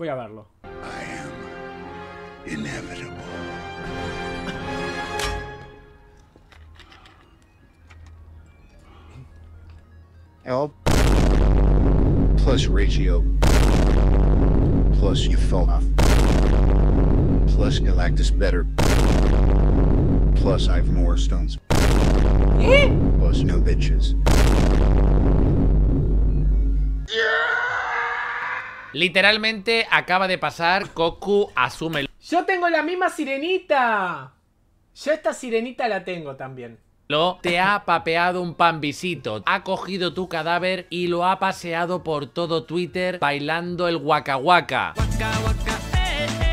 Voy a verlo. L plus ratio plus you fell off plus Galactus better plus I've more stones plus no bitches. Literalmente acaba de pasar, Koku asume... ¡Yo tengo la misma sirenita! Yo esta sirenita la tengo también. Lo te ha papeado un pambisito, ha cogido tu cadáver y lo ha paseado por todo Twitter bailando el guacahuaca.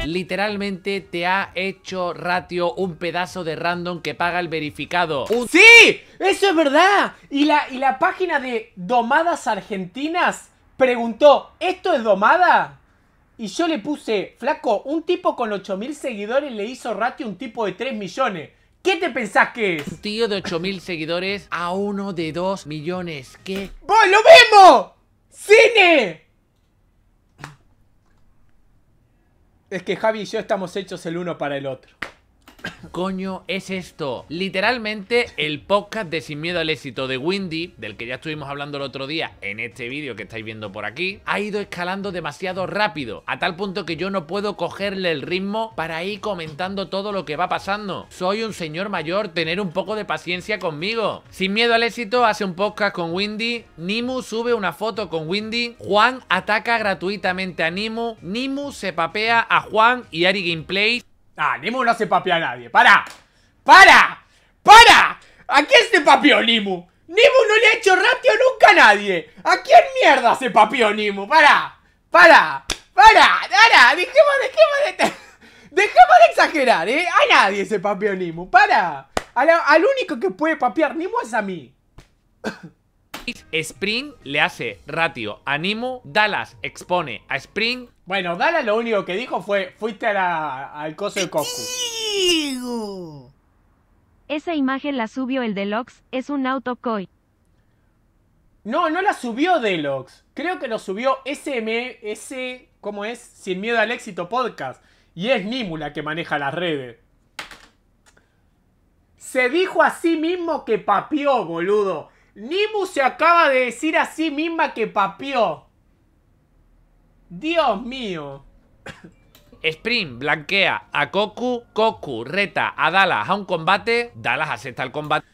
Literalmente te ha hecho ratio un pedazo de random que paga el verificado. ¡Sí! ¡Eso es verdad! Y la, y la página de Domadas Argentinas preguntó, ¿esto es domada? Y yo le puse, flaco, un tipo con 8.000 seguidores le hizo ratio a un tipo de 3 millones. ¿Qué te pensás que es? Un tío de 8.000 seguidores a uno de 2 millones. ¿Qué? ¡Vos lo vemos! ¡Cine! Es que Javi y yo estamos hechos el uno para el otro coño es esto? Literalmente el podcast de Sin Miedo al Éxito de Windy, del que ya estuvimos hablando el otro día en este vídeo que estáis viendo por aquí, ha ido escalando demasiado rápido, a tal punto que yo no puedo cogerle el ritmo para ir comentando todo lo que va pasando. Soy un señor mayor, tener un poco de paciencia conmigo. Sin Miedo al Éxito hace un podcast con Windy, Nimu sube una foto con Windy, Juan ataca gratuitamente a Nimu, Nimu se papea a Juan y Ari Gameplay Ah, Nemo no hace papi a nadie. ¡Para! ¡Para! ¡Para! ¿A quién se papió Nemo? Nemo no le ha hecho ratio nunca a nadie. ¿A quién mierda se papió Nemo? ¡Para! ¡Para! ¡Para! ¡Para! Dejemos, dejemos de... Dejemos de exagerar, ¿eh? A nadie se papió Nemo. ¡Para! al único que puede papear Nemo es a mí. Spring le hace ratio a Nemo. Dallas expone a Spring bueno, Dala lo único que dijo fue, fuiste al coso de Coco. Esa imagen la subió el Deluxe, es un autocoy. No, no la subió Deluxe. Creo que lo subió SMS, ¿cómo es? Sin miedo al éxito podcast. Y es Nimu la que maneja las redes. Se dijo a sí mismo que papió, boludo. Nimu se acaba de decir a sí misma que papió. Dios mío. Spring blanquea a Koku, Koku reta a Dallas a un combate, Dallas acepta el combate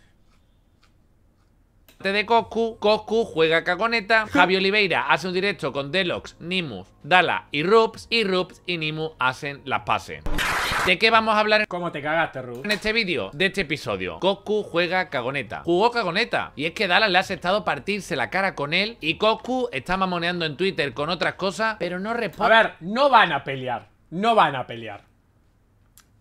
de Koku. Koku juega Caconeta, Javi Oliveira hace un directo con Delox, Nimus, Dala y Rups, y Rups y Nimu hacen las pases. ¿De qué vamos a hablar? ¿Cómo te cagaste, Ru? En este vídeo, de este episodio, Goku juega cagoneta. Jugó cagoneta. Y es que Dallas le ha aceptado partirse la cara con él. Y Goku está mamoneando en Twitter con otras cosas, pero no responde. A ver, no van a pelear. No van a pelear.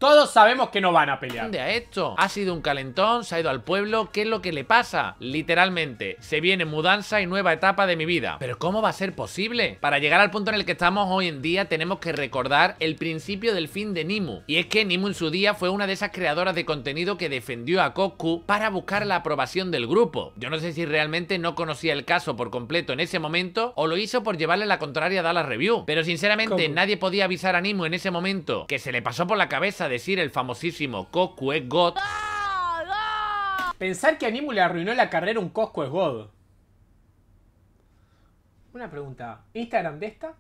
Todos sabemos que no van a pelear. ¿Dónde ha Ha sido un calentón, se ha ido al pueblo. ¿Qué es lo que le pasa? Literalmente, se viene mudanza y nueva etapa de mi vida. Pero ¿cómo va a ser posible? Para llegar al punto en el que estamos hoy en día, tenemos que recordar el principio del fin de Nimu. Y es que Nimu en su día fue una de esas creadoras de contenido que defendió a Koku para buscar la aprobación del grupo. Yo no sé si realmente no conocía el caso por completo en ese momento o lo hizo por llevarle la contraria a Dallas Review. Pero sinceramente, nadie podía avisar a Nimu en ese momento que se le pasó por la cabeza decir el famosísimo Cosque God. Pensar que a le arruinó la carrera un Cosco es God. Una pregunta. ¿Instagram de esta?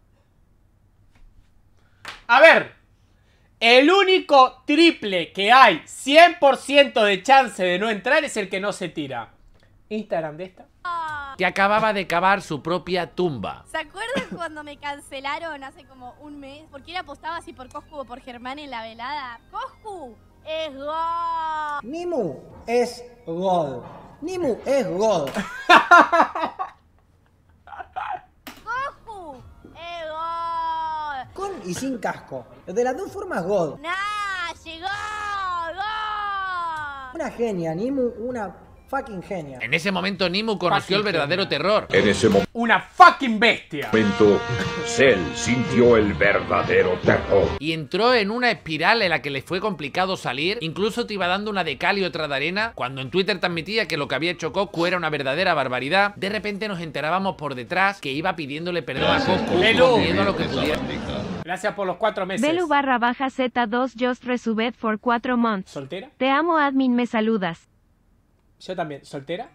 A ver. El único triple que hay 100% de chance de no entrar es el que no se tira. ¿Instagram de esta? que acababa de cavar su propia tumba. ¿Se acuerdan cuando me cancelaron hace como un mes? Porque él apostaba así por Coscu o por Germán en la velada. ¡Coscu es God! Nimu es God. Nimu es God. ¡Coscu es God! Con y sin casco. De las dos formas God. ¡Nah! ¡Llegó! ¡God! Una genia, Nimu, una Fucking genio. En ese momento Nimu conoció el verdadero terror. En ese momento. Una fucking bestia. Momento, Cell sintió el verdadero terror. Y entró en una espiral en la que le fue complicado salir. Incluso te iba dando una de cal y otra de arena. Cuando en Twitter transmitía que lo que había hecho Coscu era una verdadera barbaridad. De repente nos enterábamos por detrás que iba pidiéndole perdón Gracias, a Coscu. Belu. Lo que pudiera. Gracias por los cuatro meses. Belu barra baja Z2 just resubed for cuatro months. ¿Soltera? Te amo admin me saludas. Yo también. ¿Soltera?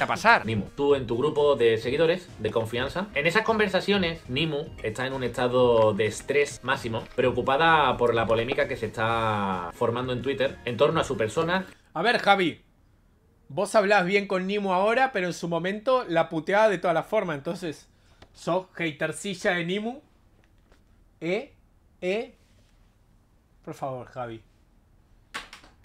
a pasar. Nimu, tú en tu grupo de seguidores, de confianza. En esas conversaciones, Nimu está en un estado de estrés máximo, preocupada por la polémica que se está formando en Twitter en torno a su persona. A ver, Javi. Vos hablas bien con Nimu ahora, pero en su momento la puteaba de todas las formas. Entonces, sos hatercilla de Nimu. ¿Eh? ¿Eh? Por favor, Javi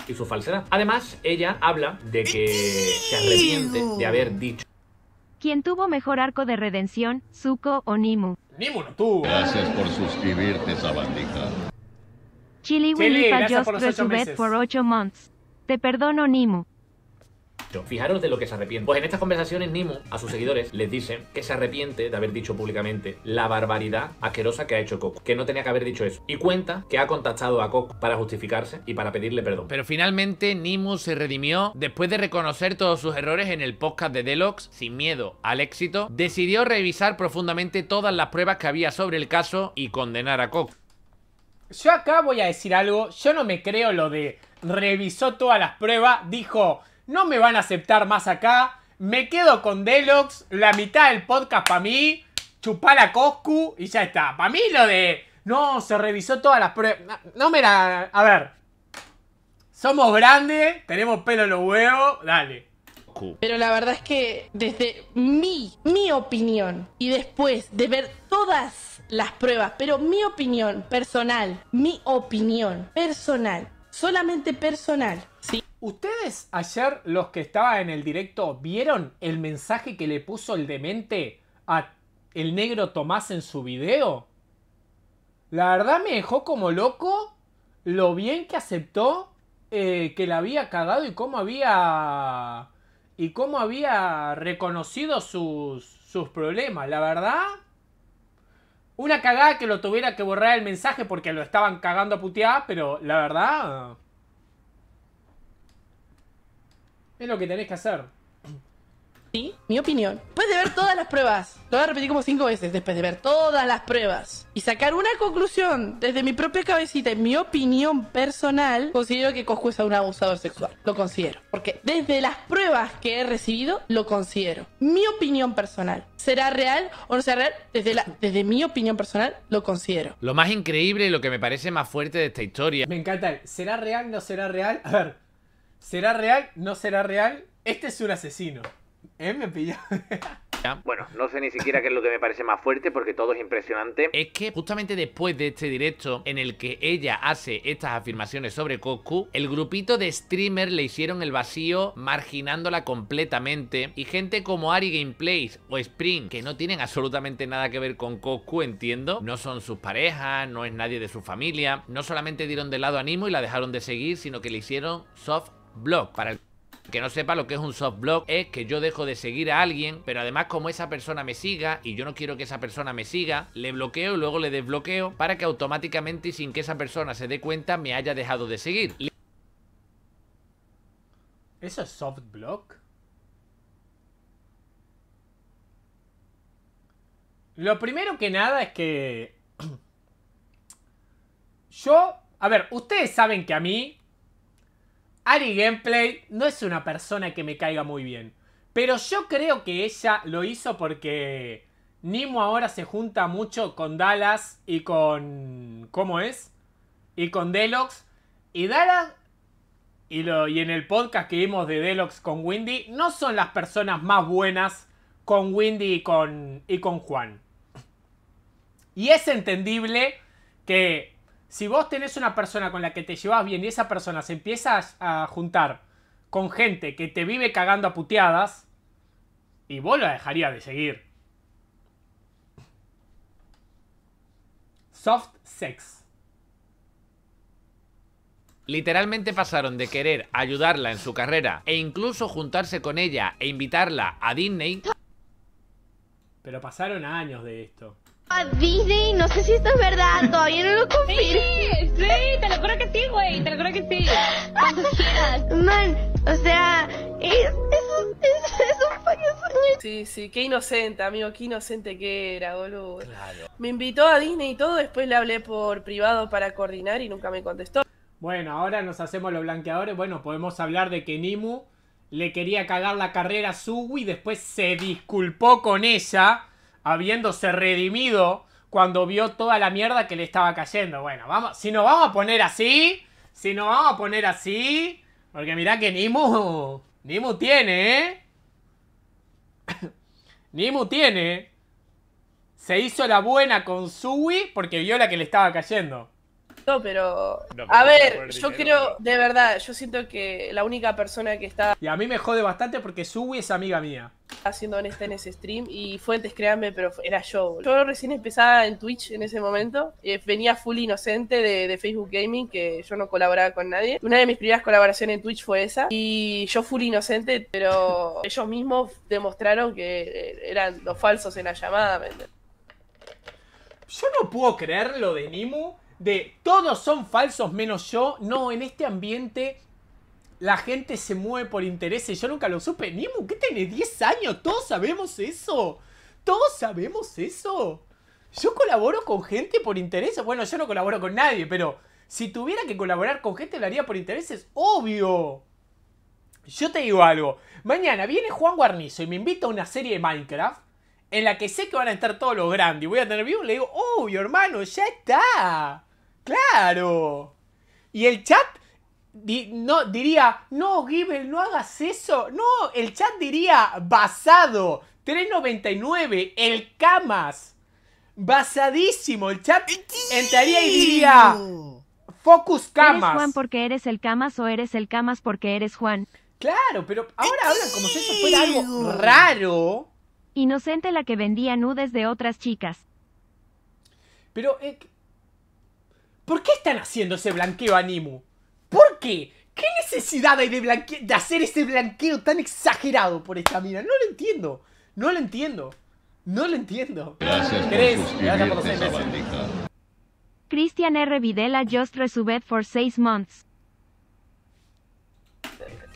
y su falsedad. Además, ella habla de que se arrepiente de haber dicho. ¿Quién tuvo mejor arco de redención, Zuko o Nimu. Nimu no Gracias por suscribirte, sabandija. Chili, Chili Willy Just for 8 months. Te perdono, Nimu. Fijaros de lo que se arrepiente. Pues en estas conversaciones Nimo a sus seguidores les dice que se arrepiente de haber dicho públicamente la barbaridad asquerosa que ha hecho Coco, que no tenía que haber dicho eso. Y cuenta que ha contactado a Coco para justificarse y para pedirle perdón. Pero finalmente Nimo se redimió después de reconocer todos sus errores en el podcast de Deluxe, sin miedo al éxito, decidió revisar profundamente todas las pruebas que había sobre el caso y condenar a Coco. Yo acá voy a decir algo, yo no me creo lo de revisó todas las pruebas, dijo, no me van a aceptar más acá. Me quedo con Deluxe, la mitad del podcast para mí, chupar a Coscu y ya está. Para mí lo de, no, se revisó todas las pruebas. No, me la... A ver. Somos grandes, tenemos pelo en los huevos, dale. Pero la verdad es que desde mi, mi opinión y después de ver todas las pruebas, pero mi opinión personal, mi opinión personal, solamente personal, ¿Ustedes ayer, los que estaban en el directo, vieron el mensaje que le puso el demente a el negro Tomás en su video? La verdad me dejó como loco lo bien que aceptó eh, que la había cagado y cómo había. y cómo había reconocido sus, sus problemas. La verdad. Una cagada que lo tuviera que borrar el mensaje porque lo estaban cagando a putear, pero la verdad. Es lo que tenés que hacer. Sí, mi opinión. Después de ver todas las pruebas, lo voy a repetir como cinco veces, después de ver todas las pruebas y sacar una conclusión desde mi propia cabecita y mi opinión personal, considero que Coscu es un abusador sexual. Lo considero. Porque desde las pruebas que he recibido, lo considero. Mi opinión personal. ¿Será real o no será real? Desde, la, desde mi opinión personal, lo considero. Lo más increíble y lo que me parece más fuerte de esta historia. Me encanta. ¿Será real o no será real? A ver, ¿Será real? ¿No será real? Este es un asesino. ¿Eh? Me pilló. Bueno, no sé ni siquiera qué es lo que me parece más fuerte porque todo es impresionante. Es que justamente después de este directo en el que ella hace estas afirmaciones sobre Coscu, el grupito de streamers le hicieron el vacío marginándola completamente y gente como Ari Gameplays o Spring, que no tienen absolutamente nada que ver con Coscu, entiendo, no son sus parejas, no es nadie de su familia, no solamente dieron de lado a y la dejaron de seguir, sino que le hicieron soft blog. Para el que no sepa lo que es un soft blog es que yo dejo de seguir a alguien, pero además como esa persona me siga y yo no quiero que esa persona me siga, le bloqueo y luego le desbloqueo para que automáticamente y sin que esa persona se dé cuenta me haya dejado de seguir. ¿Eso es soft block? Lo primero que nada es que... Yo... A ver, ustedes saben que a mí Ari Gameplay no es una persona que me caiga muy bien. Pero yo creo que ella lo hizo porque Nimo ahora se junta mucho con Dallas y con... ¿Cómo es? Y con Deluxe. Y Dallas... Y, lo, y en el podcast que vimos de Deluxe con Windy, no son las personas más buenas con Windy y con, y con Juan. Y es entendible que si vos tenés una persona con la que te llevas bien y esa persona se empieza a, juntar con gente que te vive cagando a puteadas, y vos la dejarías de seguir. Soft sex. Literalmente pasaron de querer ayudarla en su carrera e incluso juntarse con ella e invitarla a Disney. Pero pasaron años de esto a Disney, no sé si esto es verdad, todavía no lo confirmo. Sí, sí, te lo creo que sí, güey, te lo creo que sí. Man, o sea, es, es, un, es, un Sí, sí, qué inocente, amigo, qué inocente que era, boludo. Claro. Me invitó a Disney y todo, después le hablé por privado para coordinar y nunca me contestó. Bueno, ahora nos hacemos los blanqueadores. Bueno, podemos hablar de que Nimu le quería cagar la carrera a y después se disculpó con ella habiéndose redimido cuando vio toda la mierda que le estaba cayendo. Bueno, vamos, si nos vamos a poner así, si nos vamos a poner así, porque mirá que Nimu, Nimu tiene, ¿eh? Nimu tiene. Se hizo la buena con Sui porque vio la que le estaba cayendo pero... a ver, yo creo, de verdad, yo siento que la única persona que está... Y a mí me jode bastante porque Sui es amiga mía. Haciendo honesta en ese stream y fuentes, créanme, pero era yo. Yo recién empezaba en Twitch en ese momento. Eh, venía full inocente de, Facebook Gaming, que yo no colaboraba con nadie. Una de mis primeras colaboraciones en Twitch fue esa. Y yo full inocente, pero ellos mismos demostraron que eh, eran los falsos en la llamada, Yo no puedo creer lo de Nimu de todos son falsos menos yo. No, en este ambiente la gente se mueve por intereses. Yo nunca lo supe. Nimu, ¿qué tenés? 10 años. Todos sabemos eso. Todos sabemos eso. Yo colaboro con gente por intereses. Bueno, yo no colaboro con nadie, pero si tuviera que colaborar con gente, lo haría por intereses. Obvio. Yo te digo algo. Mañana viene Juan Guarnizo y me invita a una serie de Minecraft en la que sé que van a estar todos los grandes y voy a tener y Le digo, obvio, hermano, ya está. Claro. Y el chat no, diría, no, Gibel, no hagas eso. No, el chat diría, basado, 3.99, el camas. Basadísimo, el chat entraría y diría, focus camas. ¿Eres Juan porque eres el camas o eres el camas porque eres Juan? Claro, pero ahora hablan como si eso fuera algo raro. Inocente la que vendía nudes de otras chicas. Pero, eh, ¿Por qué están haciendo ese blanqueo a Nimu? ¿Por qué? ¿Qué necesidad hay de, hacer este blanqueo tan exagerado por esta mina? No lo entiendo. No lo entiendo. No lo entiendo. Gracias, por R. Videla just resubed for 6 months.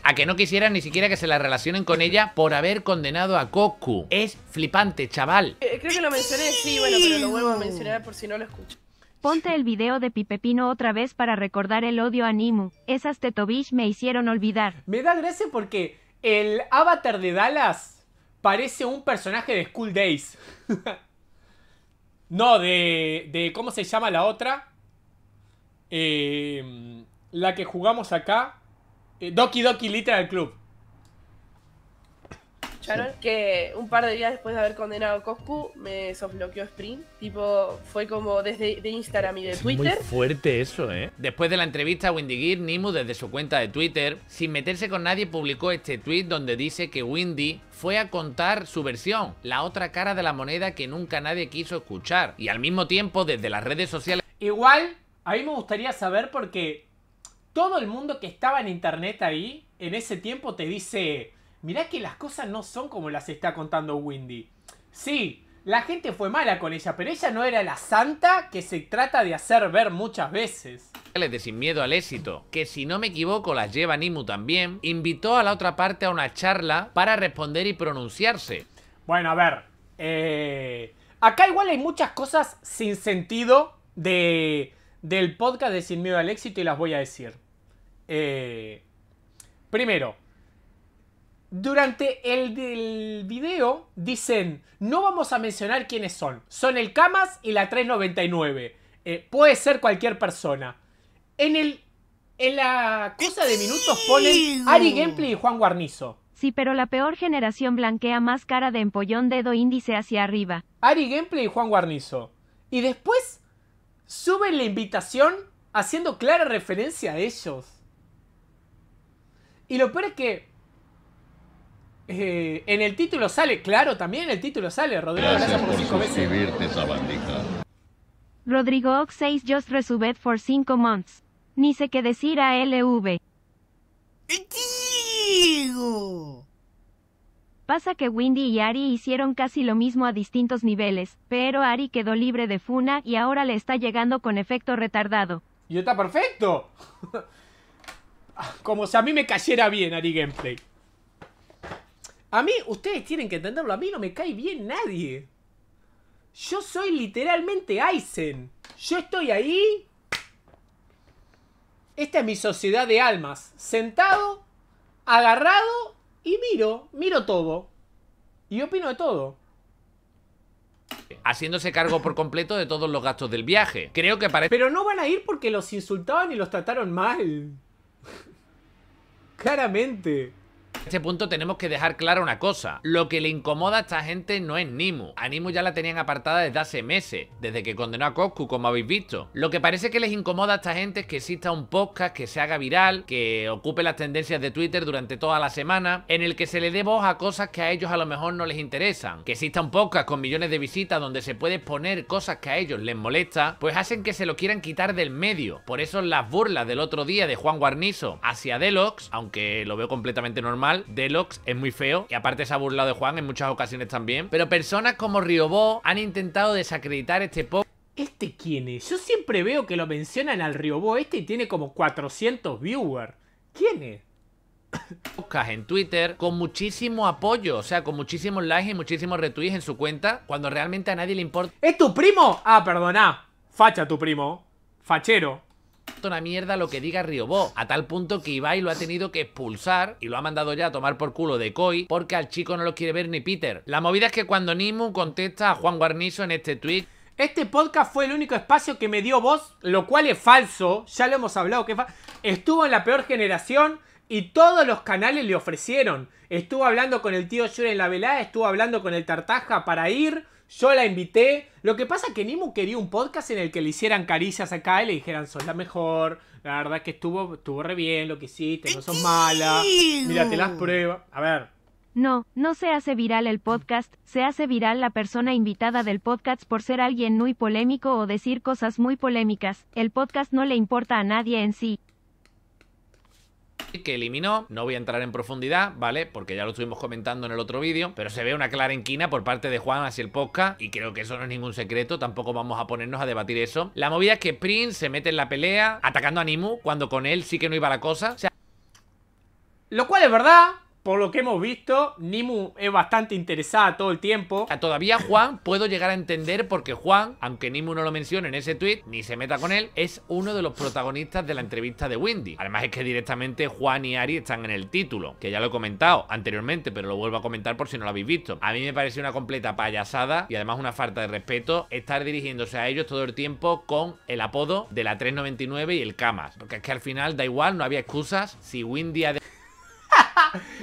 A que no quisieran ni siquiera que se la relacionen con ella por haber condenado a Goku. Es flipante, chaval. Eh, creo que lo mencioné, sí, bueno, pero lo vuelvo a mencionar por si no lo escucho. Ponte el video de Pipepino otra vez para recordar el odio a Nimu. Esas Tetobish me hicieron olvidar. Me da gracia porque el avatar de Dallas parece un personaje de School Days. no, de, de. ¿Cómo se llama la otra? Eh, la que jugamos acá. Eh, Doki Doki Literal Club que un par de días después de haber condenado a Coscu, me sofloqueó Sprint. Tipo, fue como desde de Instagram y de Twitter. fuerte eso, ¿eh? Después de la entrevista, a Windy Gear, Nimu, desde su cuenta de Twitter, sin meterse con nadie, publicó este tweet donde dice que Windy fue a contar su versión, la otra cara de la moneda que nunca nadie quiso escuchar. Y al mismo tiempo, desde las redes sociales. Igual, a mí me gustaría saber porque todo el mundo que estaba en internet ahí, en ese tiempo te dice, mirá que las cosas no son como las está contando Windy. Sí, la gente fue mala con ella, pero ella no era la santa que se trata de hacer ver muchas veces. De sin miedo al éxito, que si no me equivoco las lleva Nimu también, invitó a la otra parte a una charla para responder y pronunciarse. Bueno, a ver, eh, acá igual hay muchas cosas sin sentido de, del podcast de Sin Miedo al Éxito y las voy a decir. Eh, primero, durante el, del video dicen, no vamos a mencionar quiénes son. Son el Camas y la 399. Eh, puede ser cualquier persona. En, el, en la cosa de minutos ponen Ari Gameplay y Juan Guarnizo. Sí, pero la peor generación blanquea más cara de empollón dedo índice hacia arriba. Ari Gameplay y Juan Guarnizo. Y después suben la invitación haciendo clara referencia a ellos. Y lo peor es que eh, en el título sale, claro, también en el título sale. Rodrigo Gracias por, Rodrigo Ox 6 just resubed for 5 months. Ni sé qué decir a LV. Pasa que Windy y Ari hicieron casi lo mismo a distintos niveles, pero Ari quedó libre de Funa y ahora le está llegando con efecto retardado. ¡Y está perfecto! Como si a mí me cayera bien Ari Gameplay. A mí, ustedes tienen que entenderlo, a mí no me cae bien nadie. Yo soy literalmente Aizen. Yo estoy ahí. Esta es mi sociedad de almas. Sentado, agarrado y miro, miro todo. Y opino de todo haciéndose cargo por completo de todos los gastos del viaje. Creo que parece... Pero no van a ir porque los insultaban y los trataron mal. Claramente este punto tenemos que dejar clara una cosa. Lo que le incomoda a esta gente no es Nimu. A Nimu ya la tenían apartada desde hace meses, desde que condenó a Coscu, como habéis visto. Lo que parece que les incomoda a esta gente es que exista un podcast que se haga viral, que ocupe las tendencias de Twitter durante toda la semana, en el que se le dé voz a cosas que a ellos a lo mejor no les interesan. Que exista un podcast con millones de visitas donde se puede poner cosas que a ellos les molesta, pues hacen que se lo quieran quitar del medio. Por eso las burlas del otro día de Juan Guarnizo hacia Delox, aunque lo veo completamente normal, Deluxe es muy feo. Y aparte se ha burlado de Juan en muchas ocasiones también. Pero personas como Riobó han intentado desacreditar este pop. ¿Este quién es? Yo siempre veo que lo mencionan al Riobó este tiene como 400 viewers. ¿Quién es? en Twitter con muchísimo apoyo, o sea, con muchísimos likes y muchísimos retweets en su cuenta, cuando realmente a nadie le importa. ¿Es tu primo? Ah, perdona. Facha tu primo. Fachero una mierda lo que diga Riobó, a tal punto que Ibai lo ha tenido que expulsar y lo ha mandado ya a tomar por culo de Koi porque al chico no lo quiere ver ni Peter. La movida es que cuando Nimu contesta a Juan Guarnizo en este tweet este podcast fue el único espacio que me dio voz, lo cual es falso, ya lo hemos hablado, que estuvo en la peor generación y todos los canales le ofrecieron. Estuvo hablando con el tío Shure en la velada, estuvo hablando con el Tartaja para ir, yo la invité. Lo que pasa es que Nimu quería un podcast en el que le hicieran caricias acá y le dijeran, sos la mejor. La verdad que estuvo, estuvo re bien lo que hiciste, no sos mala. te las pruebas. A ver. No, no se hace viral el podcast, se hace viral la persona invitada del podcast por ser alguien muy polémico o decir cosas muy polémicas. El podcast no le importa a nadie en sí, que eliminó. No voy a entrar en profundidad, ¿vale? Porque ya lo estuvimos comentando en el otro vídeo. Pero se ve una clara enquina por parte de Juan hacia el podcast. Y creo que eso no es ningún secreto. Tampoco vamos a ponernos a debatir eso. La movida es que Prince se mete en la pelea atacando a Nimu cuando con él sí que no iba la cosa. O sea, lo cual es verdad por lo que hemos visto, Nimu es bastante interesada todo el tiempo. Todavía Juan puedo llegar a entender porque Juan, aunque Nimu no lo menciona en ese tweet, ni se meta con él, es uno de los protagonistas de la entrevista de Windy. Además es que directamente Juan y Ari están en el título, que ya lo he comentado anteriormente, pero lo vuelvo a comentar por si no lo habéis visto. A mí me parece una completa payasada y además una falta de respeto estar dirigiéndose a ellos todo el tiempo con el apodo de la 399 y el Camas. Porque es que al final da igual, no había excusas. Si Windy ha... De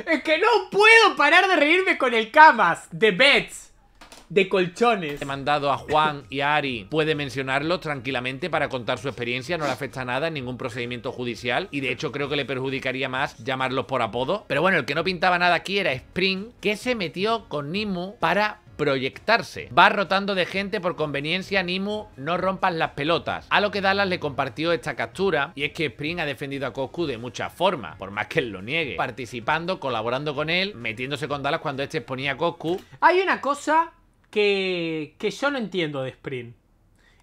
es que no puedo parar de reírme con el camas, de beds de colchones. He mandado a Juan y a Ari. Puede mencionarlo tranquilamente para contar su experiencia. No le afecta nada en ningún procedimiento judicial. Y de hecho creo que le perjudicaría más llamarlos por apodo. Pero bueno, el que no pintaba nada aquí era Spring, que se metió con Nimu para proyectarse. Va rotando de gente por conveniencia, Nimu, no rompas las pelotas. A lo que Dallas le compartió esta captura, y es que Spring ha defendido a Coscu de muchas formas, por más que él lo niegue, participando, colaborando con él, metiéndose con Dallas cuando este exponía a Coscu. Hay una cosa que, que yo no entiendo de Spring.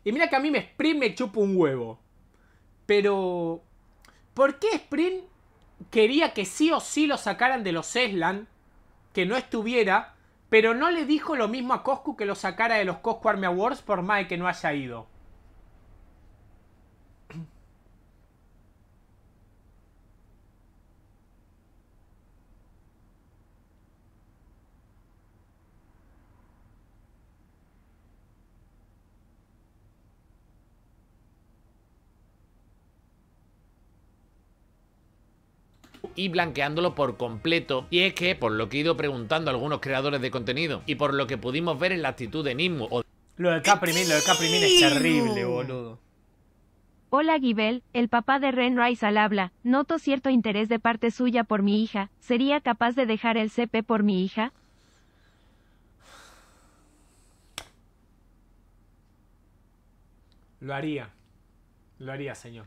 Y mira que a mí me Spring me chupa un huevo. Pero, ¿por qué Spring quería que sí o sí lo sacaran de los Eslan? Que no estuviera pero no le dijo lo mismo a Coscu que lo sacara de los Coscu Army Awards por más de que no haya ido. y blanqueándolo por completo. Y es que, por lo que he ido preguntando a algunos creadores de contenido y por lo que pudimos ver en la actitud de Nismo... Lo de Caprimin, lo de Caprimin es terrible, boludo. Hola Gibel, el papá de Ren Rice al habla, noto cierto interés de parte suya por mi hija, ¿sería capaz de dejar el CP por mi hija? Lo haría, lo haría señor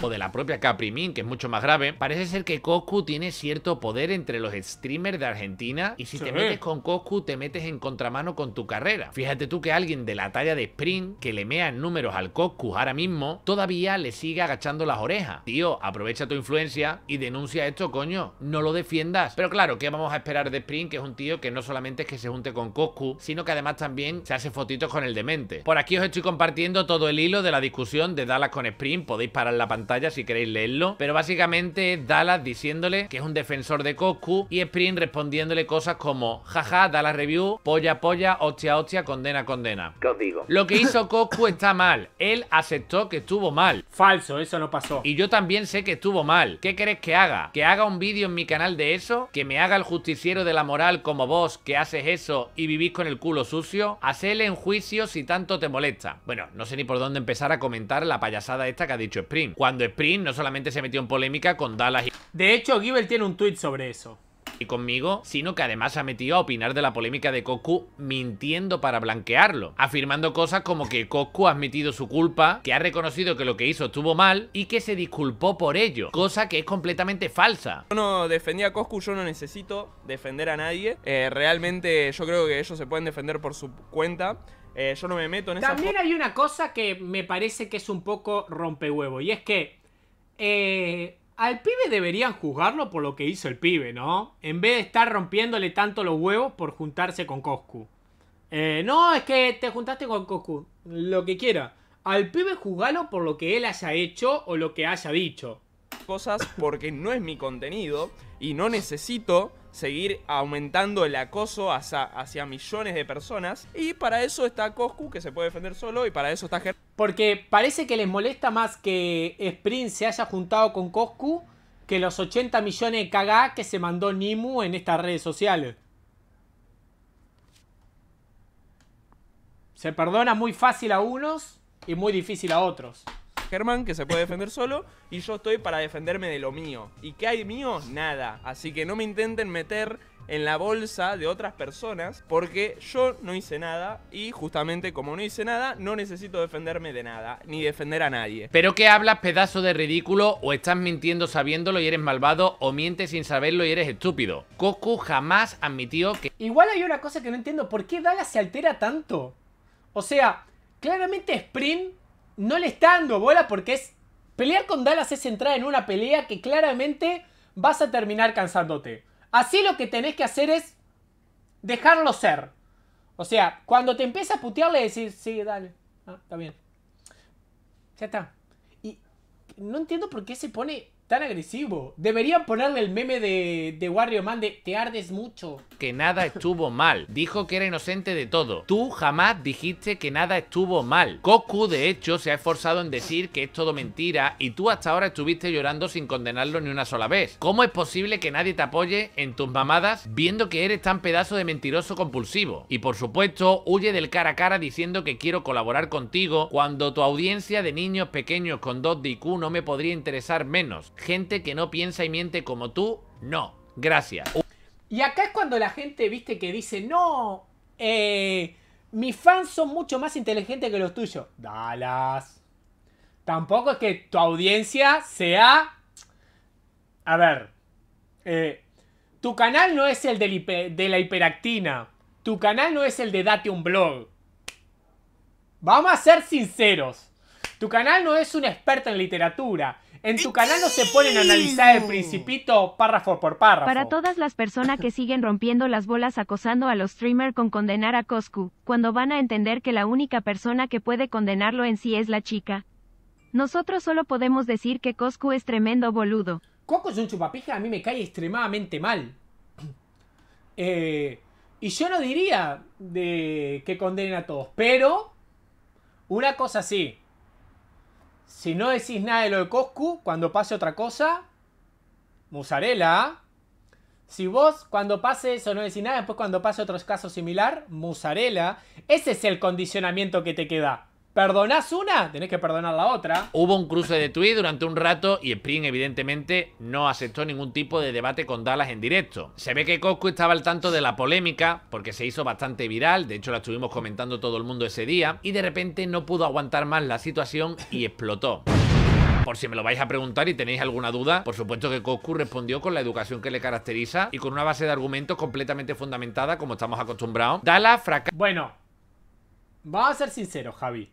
o de la propia Caprimin, que es mucho más grave, parece ser que Coscu tiene cierto poder entre los streamers de Argentina y si te metes con Coscu te metes en contramano con tu carrera. Fíjate tú que alguien de la talla de Sprint que le mea números al Coscu ahora mismo todavía le sigue agachando las orejas. Tío, aprovecha tu influencia y denuncia esto, coño. No lo defiendas. Pero claro, ¿qué vamos a esperar de Sprint? Que es un tío que no solamente es que se junte con Coscu, sino que además también se hace fotitos con el demente. Por aquí os estoy compartiendo todo el hilo de la discusión de Dallas con Sprint. Podéis parar la pantalla si queréis leerlo. Pero básicamente es Dallas diciéndole que es un defensor de Coscu y Spring respondiéndole cosas como jaja, Dallas Review, polla, polla, hostia, hostia, condena, condena. ¿Qué os digo? Lo que hizo Coscu está mal. Él aceptó que estuvo mal. Falso, eso no pasó. Y yo también sé que estuvo mal. ¿Qué querés que haga? ¿Que haga un vídeo en mi canal de eso? ¿Que me haga el justiciero de la moral como vos que haces eso y vivís con el culo sucio? Hacele en juicio si tanto te molesta. Bueno, no sé ni por dónde empezar a comentar la payasada esta que ha dicho Spring cuando Sprint no solamente se metió en polémica con Dallas y... De hecho, Gibbel tiene un tuit sobre eso. Y conmigo, sino que además se ha metido a opinar de la polémica de Koku mintiendo para blanquearlo, afirmando cosas como que Coscu ha admitido su culpa, que ha reconocido que lo que hizo estuvo mal y que se disculpó por ello, cosa que es completamente falsa. Yo no defendí a Coscu, yo no necesito defender a nadie, eh, realmente yo creo que ellos se pueden defender por su cuenta. Eh, yo no me meto en eso. También hay una cosa que me parece que es un poco rompehuevo. Y es que. Eh, al pibe deberían juzgarlo por lo que hizo el pibe, ¿no? En vez de estar rompiéndole tanto los huevos por juntarse con Coscu. Eh, no, es que te juntaste con Coscu. Lo que quiera. Al pibe juzgalo por lo que él haya hecho o lo que haya dicho. Cosas porque no es mi contenido y no necesito seguir aumentando el acoso hacia, millones de personas. Y para eso está Coscu, que se puede defender solo, y para eso está Ger Porque parece que les molesta más que Sprint se haya juntado con Coscu que los 80 millones de cagá que se mandó Nimu en estas redes sociales. Se perdona muy fácil a unos y muy difícil a otros. Germán, que se puede defender solo, y yo estoy para defenderme de lo mío. ¿Y qué hay mío? Nada. Así que no me intenten meter en la bolsa de otras personas porque yo no hice nada y justamente como no hice nada no necesito defenderme de nada ni defender a nadie. Pero que hablas pedazo de ridículo o estás mintiendo sabiéndolo y eres malvado o mientes sin saberlo y eres estúpido. Coco jamás admitió que... Igual hay una cosa que no entiendo, ¿por qué Daga se altera tanto? O sea, claramente Sprint no le está dando bola porque es. Pelear con Dallas es entrar en una pelea que claramente vas a terminar cansándote. Así lo que tenés que hacer es dejarlo ser. O sea, cuando te empieza a putear, le decís, sí, dale, ah, está bien. Ya está. Y no entiendo por qué se pone Tan agresivo. Deberían ponerle el meme de, de Wario Man de te ardes mucho. Que nada estuvo mal. Dijo que era inocente de todo. Tú jamás dijiste que nada estuvo mal. Goku, de hecho, se ha esforzado en decir que es todo mentira y tú hasta ahora estuviste llorando sin condenarlo ni una sola vez. ¿Cómo es posible que nadie te apoye en tus mamadas viendo que eres tan pedazo de mentiroso compulsivo? Y por supuesto, huye del cara a cara diciendo que quiero colaborar contigo cuando tu audiencia de niños pequeños con 2 dq no me podría interesar menos. Gente que no piensa y miente como tú, no. Gracias. Y acá es cuando la gente, viste, que dice, no, eh, mis fans son mucho más inteligentes que los tuyos. Dalas. Tampoco es que tu audiencia sea... A ver. Eh, tu canal no es el de la hiperactina. Tu canal no es el de Date un blog. Vamos a ser sinceros. Tu canal no es un experto en literatura. En tu canal no se ponen a analizar el principito párrafo por párrafo. Para todas las personas que siguen rompiendo las bolas acosando a los streamers con condenar a Coscu, cuando van a entender que la única persona que puede condenarlo en sí es la chica. Nosotros solo podemos decir que Coscu es tremendo boludo. Coco es un chupapija, a mí me cae extremadamente mal. Eh, y yo no diría de que condenen a todos, pero una cosa sí. Si no decís nada de lo de Coscu, cuando pase otra cosa, musarela. ¿eh? Si vos cuando pase eso no decís nada, después cuando pase otro caso similar, musarela. Ese es el condicionamiento que te queda perdonás una, tenés que perdonar la otra. Hubo un cruce de Tweet durante un rato y Spring evidentemente no aceptó ningún tipo de debate con Dallas en directo. Se ve que Coscu estaba al tanto de la polémica porque se hizo bastante viral, de hecho la estuvimos comentando todo el mundo ese día y de repente no pudo aguantar más la situación y explotó. Por si me lo vais a preguntar y tenéis alguna duda, por supuesto que Coscu respondió con la educación que le caracteriza y con una base de argumentos completamente fundamentada como estamos acostumbrados. Dallas fracasó. Bueno, vamos a ser sinceros, Javi.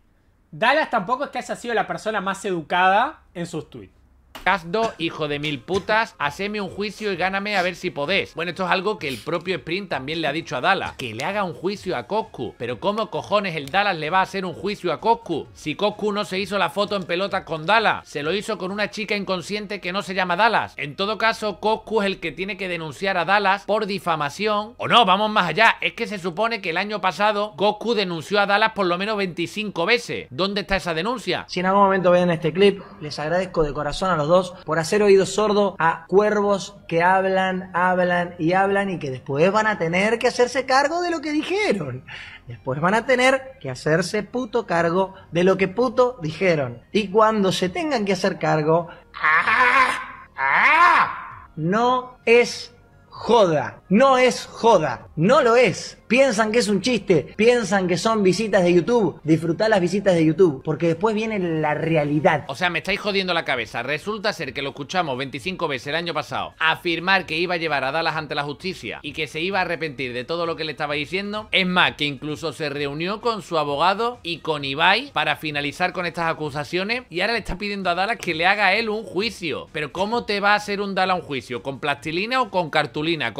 Dallas tampoco es que haya sido la persona más educada en sus tweets. Casdo, hijo de mil putas, haceme un juicio y gáname a ver si podés. Bueno, esto es algo que el propio Sprint también le ha dicho a Dallas, que le haga un juicio a Coscu. Pero ¿cómo cojones el Dallas le va a hacer un juicio a Coscu? Si Coscu no se hizo la foto en pelota con Dallas, se lo hizo con una chica inconsciente que no se llama Dallas. En todo caso, Coscu es el que tiene que denunciar a Dallas por difamación. O no, vamos más allá, es que se supone que el año pasado Coscu denunció a Dallas por lo menos 25 veces. ¿Dónde está esa denuncia? Si en algún momento ven este clip, les agradezco de corazón a dos por hacer oído sordo a cuervos que hablan, hablan y hablan y que después van a tener que hacerse cargo de lo que dijeron. Después van a tener que hacerse puto cargo de lo que puto dijeron. Y cuando se tengan que hacer cargo, ah, ah. no es joda. No es joda. No lo es. Piensan que es un chiste. Piensan que son visitas de YouTube. disfrutar las visitas de YouTube. Porque después viene la realidad. O sea, me estáis jodiendo la cabeza. Resulta ser que lo escuchamos 25 veces el año pasado. Afirmar que iba a llevar a Dallas ante la justicia. Y que se iba a arrepentir de todo lo que le estaba diciendo. Es más, que incluso se reunió con su abogado y con Ibai para finalizar con estas acusaciones. Y ahora le está pidiendo a Dallas que le haga a él un juicio. Pero ¿cómo te va a hacer un Dallas un juicio? ¿Con plastilina o con cartulina? A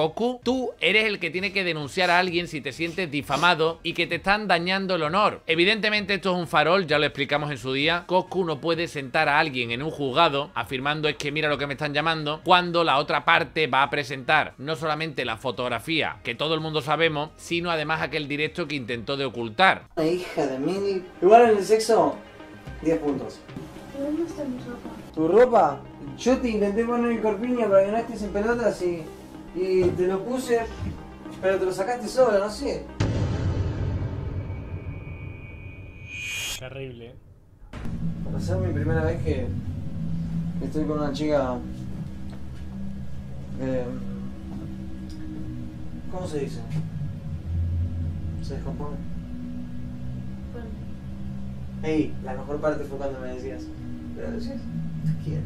tú eres el que tiene que denunciar a alguien si te sientes difamado y que te están dañando el honor. Evidentemente esto es un farol, ya lo explicamos en su día. Goku no puede sentar a alguien en un juzgado afirmando es que mira lo que me están llamando cuando la otra parte va a presentar no solamente la fotografía, que todo el mundo sabemos, sino además aquel directo que intentó de ocultar. La hija de mini. Igual en el sexo, 10 puntos. ¿Dónde está mi ropa? ¿Tu ropa? Yo te intenté poner el corpiño para que no estés en pelotas y y te lo puse, pero te lo sacaste solo, no sé. Terrible. Para ser mi primera vez que estoy con una chica. Eh, ¿Cómo se dice? ¿Se descompone? Hey, Ey, la mejor parte fue cuando me decías. Pero decías, te quiero.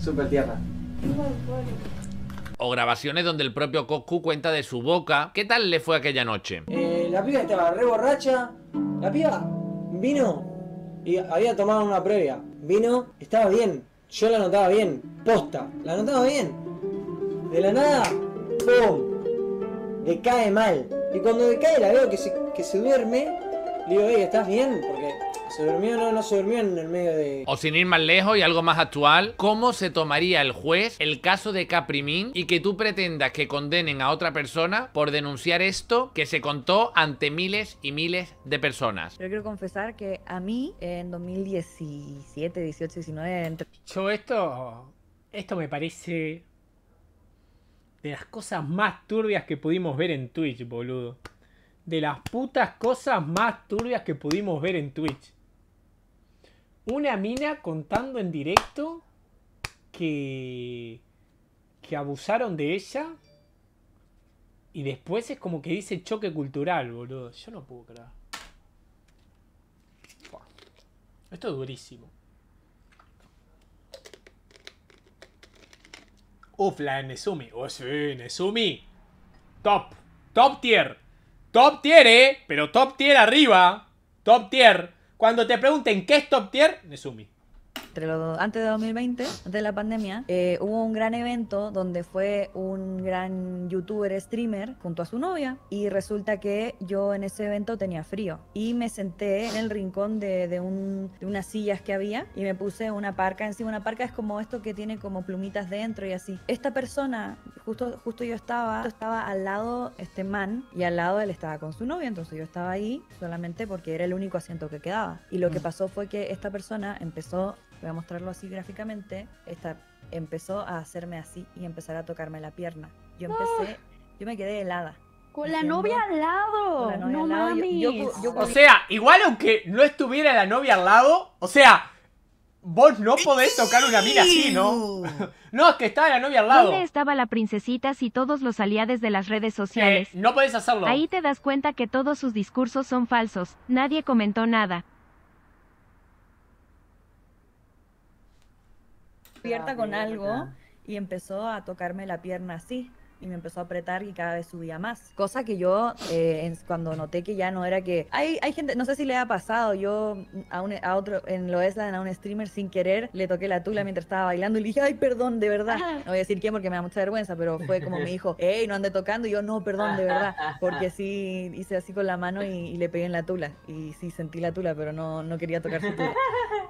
Super tierra o grabaciones donde el propio Coscu cuenta de su boca qué tal le fue aquella noche. Eh, la piba estaba re borracha, la piba vino y había tomado una previa, vino, estaba bien, yo la notaba bien, posta, la notaba bien. De la nada, ¡pum! cae mal. Y cuando cae la veo que se, que se duerme, le digo, hey, ¿estás bien? Porque ¿Se durmió o no? se durmió en el medio de... O sin ir más lejos y algo más actual, ¿cómo se tomaría el juez el caso de Caprimín y que tú pretendas que condenen a otra persona por denunciar esto que se contó ante miles y miles de personas? Yo quiero confesar que a mí en 2017, 18, 19... Yo esto... Esto me parece de las cosas más turbias que pudimos ver en Twitch, boludo. De las putas cosas más turbias que pudimos ver en Twitch. Una mina contando en directo que, que abusaron de ella. Y después es como que dice choque cultural, boludo. Yo no puedo creer. Esto es durísimo. Uf, la de Nezumi. Oh, Nezumi. Top. Top tier. Top tier, eh. Pero top tier arriba. Top tier. Cuando te pregunten qué es top tier, Nezumi antes de 2020, antes de la pandemia, eh, hubo un gran evento donde fue un gran youtuber streamer junto a su novia y resulta que yo en ese evento tenía frío y me senté en el rincón de, de, un, de unas sillas que había y me puse una parca encima. Una parca es como esto que tiene como plumitas dentro y así. Esta persona, justo, justo yo estaba, estaba al lado este man y al lado él estaba con su novia, entonces yo estaba ahí solamente porque era el único asiento que quedaba. Y lo que mm. pasó fue que esta persona empezó voy a mostrarlo así gráficamente, esta empezó a hacerme así y empezar a tocarme la pierna. Yo ¡Ah! empecé, yo me quedé helada. Con la novia al lado. no Mames. o sea, igual aunque no estuviera la novia al lado, o sea, vos no podés tocar una mina así, ¿no? no, es que estaba la novia al lado. ¿Dónde estaba la princesita si todos los aliados de las redes sociales? no podés hacerlo. Ahí te das cuenta que todos sus discursos son falsos. Nadie comentó nada. con algo y empezó a tocarme la pierna así y me empezó a apretar y cada vez subía más. Cosa que yo, eh, cuando noté que ya no era que. Hay, hay gente, no sé si le ha pasado, yo a, a otro, en lo a un streamer sin querer, le toqué la tula mientras estaba bailando y le dije, ay, perdón, de verdad. No voy a decir quién porque me da mucha vergüenza, pero fue como me dijo, hey, no ande tocando. Y yo, no, perdón, de verdad. Porque sí hice así con la mano y, le pegué en la tula. Y sí sentí la tula, pero no, no quería tocar su tula.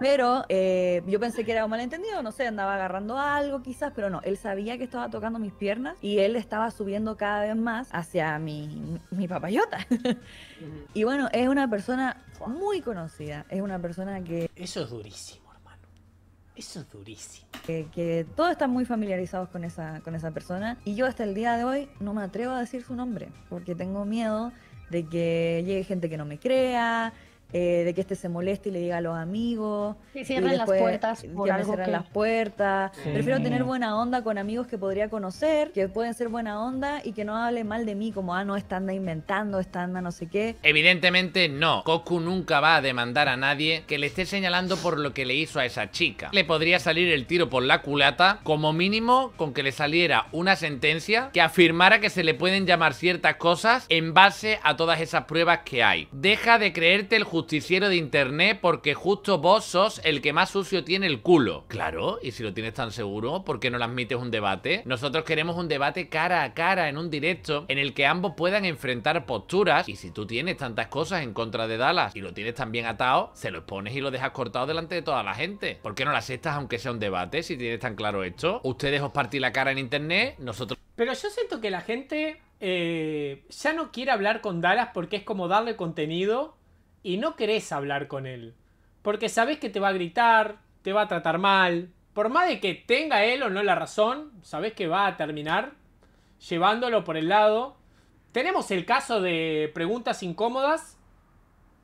Pero eh, yo pensé que era un malentendido, no sé, andaba agarrando algo quizás, pero no, él sabía que estaba tocando mis piernas y él estaba subiendo cada vez más hacia mi, papayota. y bueno, es una persona muy conocida, es una persona que... Eso es durísimo, hermano. Eso es durísimo. Que, todos están muy familiarizados con esa, con esa persona y yo hasta el día de hoy no me atrevo a decir su nombre porque tengo miedo de que llegue gente que no me crea, eh, de que este se moleste y le diga a los amigos. Que cierren las puertas. Por cierren las puertas. Prefiero tener buena onda con amigos que podría conocer, que pueden ser buena onda y que no hable mal de mí, como, ah, no, esta anda inventando, esta anda no sé qué. Evidentemente no. Goku nunca va a demandar a nadie que le esté señalando por lo que le hizo a esa chica. Le podría salir el tiro por la culata, como mínimo con que le saliera una sentencia que afirmara que se le pueden llamar ciertas cosas en base a todas esas pruebas que hay. Deja de creerte el justiciero de internet porque justo vos sos el que más sucio tiene el culo. Claro, y si lo tienes tan seguro, ¿por qué no lo admites un debate? Nosotros queremos un debate cara a cara en un directo en el que ambos puedan enfrentar posturas y si tú tienes tantas cosas en contra de Dallas y lo tienes tan bien atado, se lo expones y lo dejas cortado delante de toda la gente. ¿Por qué no lo aceptas aunque sea un debate si tienes tan claro esto? Ustedes os partís la cara en internet, nosotros... Pero yo siento que la gente eh, ya no quiere hablar con Dallas porque es como darle contenido y no querés hablar con él. Porque sabés que te va a gritar, te va a tratar mal. Por más de que tenga él o no la razón, sabés que va a terminar llevándolo por el lado. Tenemos el caso de preguntas incómodas,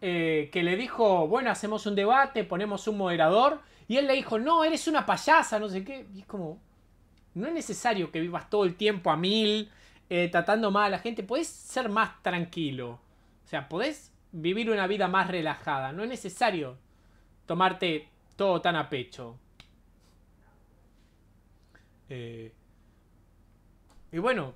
eh, que le dijo, bueno, hacemos un debate, ponemos un moderador, y él le dijo, no, eres una payasa, no sé qué. Y es como, no es necesario que vivas todo el tiempo a mil, eh, tratando mal a la gente, podés ser más tranquilo. O sea, podés vivir una vida más relajada. No es necesario tomarte todo tan a pecho. Eh, y bueno,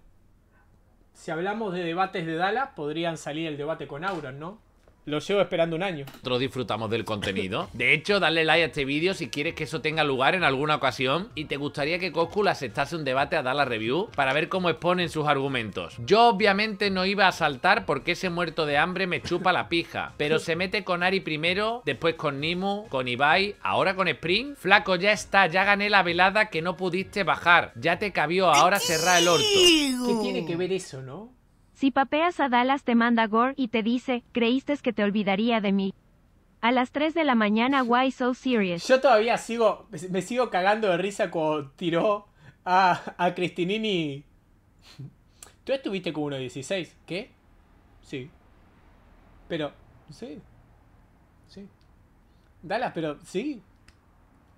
si hablamos de debates de Dallas, podrían salir el debate con Auron, ¿no? Lo llevo esperando un año. Nosotros disfrutamos del contenido. De hecho, dale like a este vídeo si quieres que eso tenga lugar en alguna ocasión y te gustaría que le aceptase un debate a dar la review para ver cómo exponen sus argumentos. Yo obviamente no iba a saltar porque ese muerto de hambre me chupa la pija, pero se mete con Ari primero, después con Nimu, con Ibai, ahora con Spring. Flaco, ya está, ya gané la velada que no pudiste bajar. Ya te cabió, ahora cerrar el orto. ¿Qué tiene que ver eso, no? Si papeas a Dallas te manda Gore y te dice, creíste que te olvidaría de mí. A las 3 de la mañana, why so serious? Yo todavía sigo, me sigo cagando de risa cuando tiró a, a Cristinini. Tú estuviste con 1.16, ¿qué? Sí. Pero, sí. Sí. Dallas, pero sí.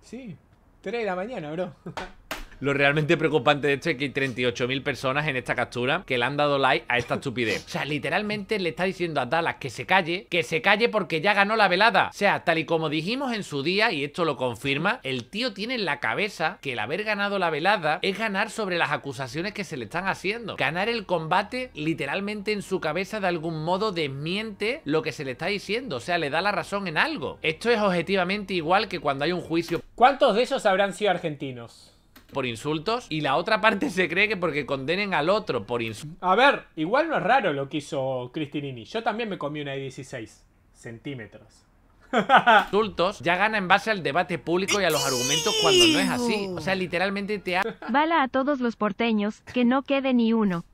Sí. 3 de la mañana, bro. Lo realmente preocupante de esto es que hay 38.000 personas en esta captura que le han dado like a esta estupidez. O sea, literalmente le está diciendo a Dallas que se calle, que se calle porque ya ganó la velada. O sea, tal y como dijimos en su día, y esto lo confirma, el tío tiene en la cabeza que el haber ganado la velada es ganar sobre las acusaciones que se le están haciendo. Ganar el combate literalmente en su cabeza de algún modo desmiente lo que se le está diciendo. O sea, le da la razón en algo. Esto es objetivamente igual que cuando hay un juicio. ¿Cuántos de esos habrán sido argentinos? por insultos y la otra parte se cree que porque condenen al otro por insultos. A ver, igual no es raro lo que hizo Cristinini. Yo también me comí una de 16 centímetros. insultos ya gana en base al debate público y a los argumentos cuando no es así. O sea, literalmente te ha... Bala a todos los porteños, que no quede ni uno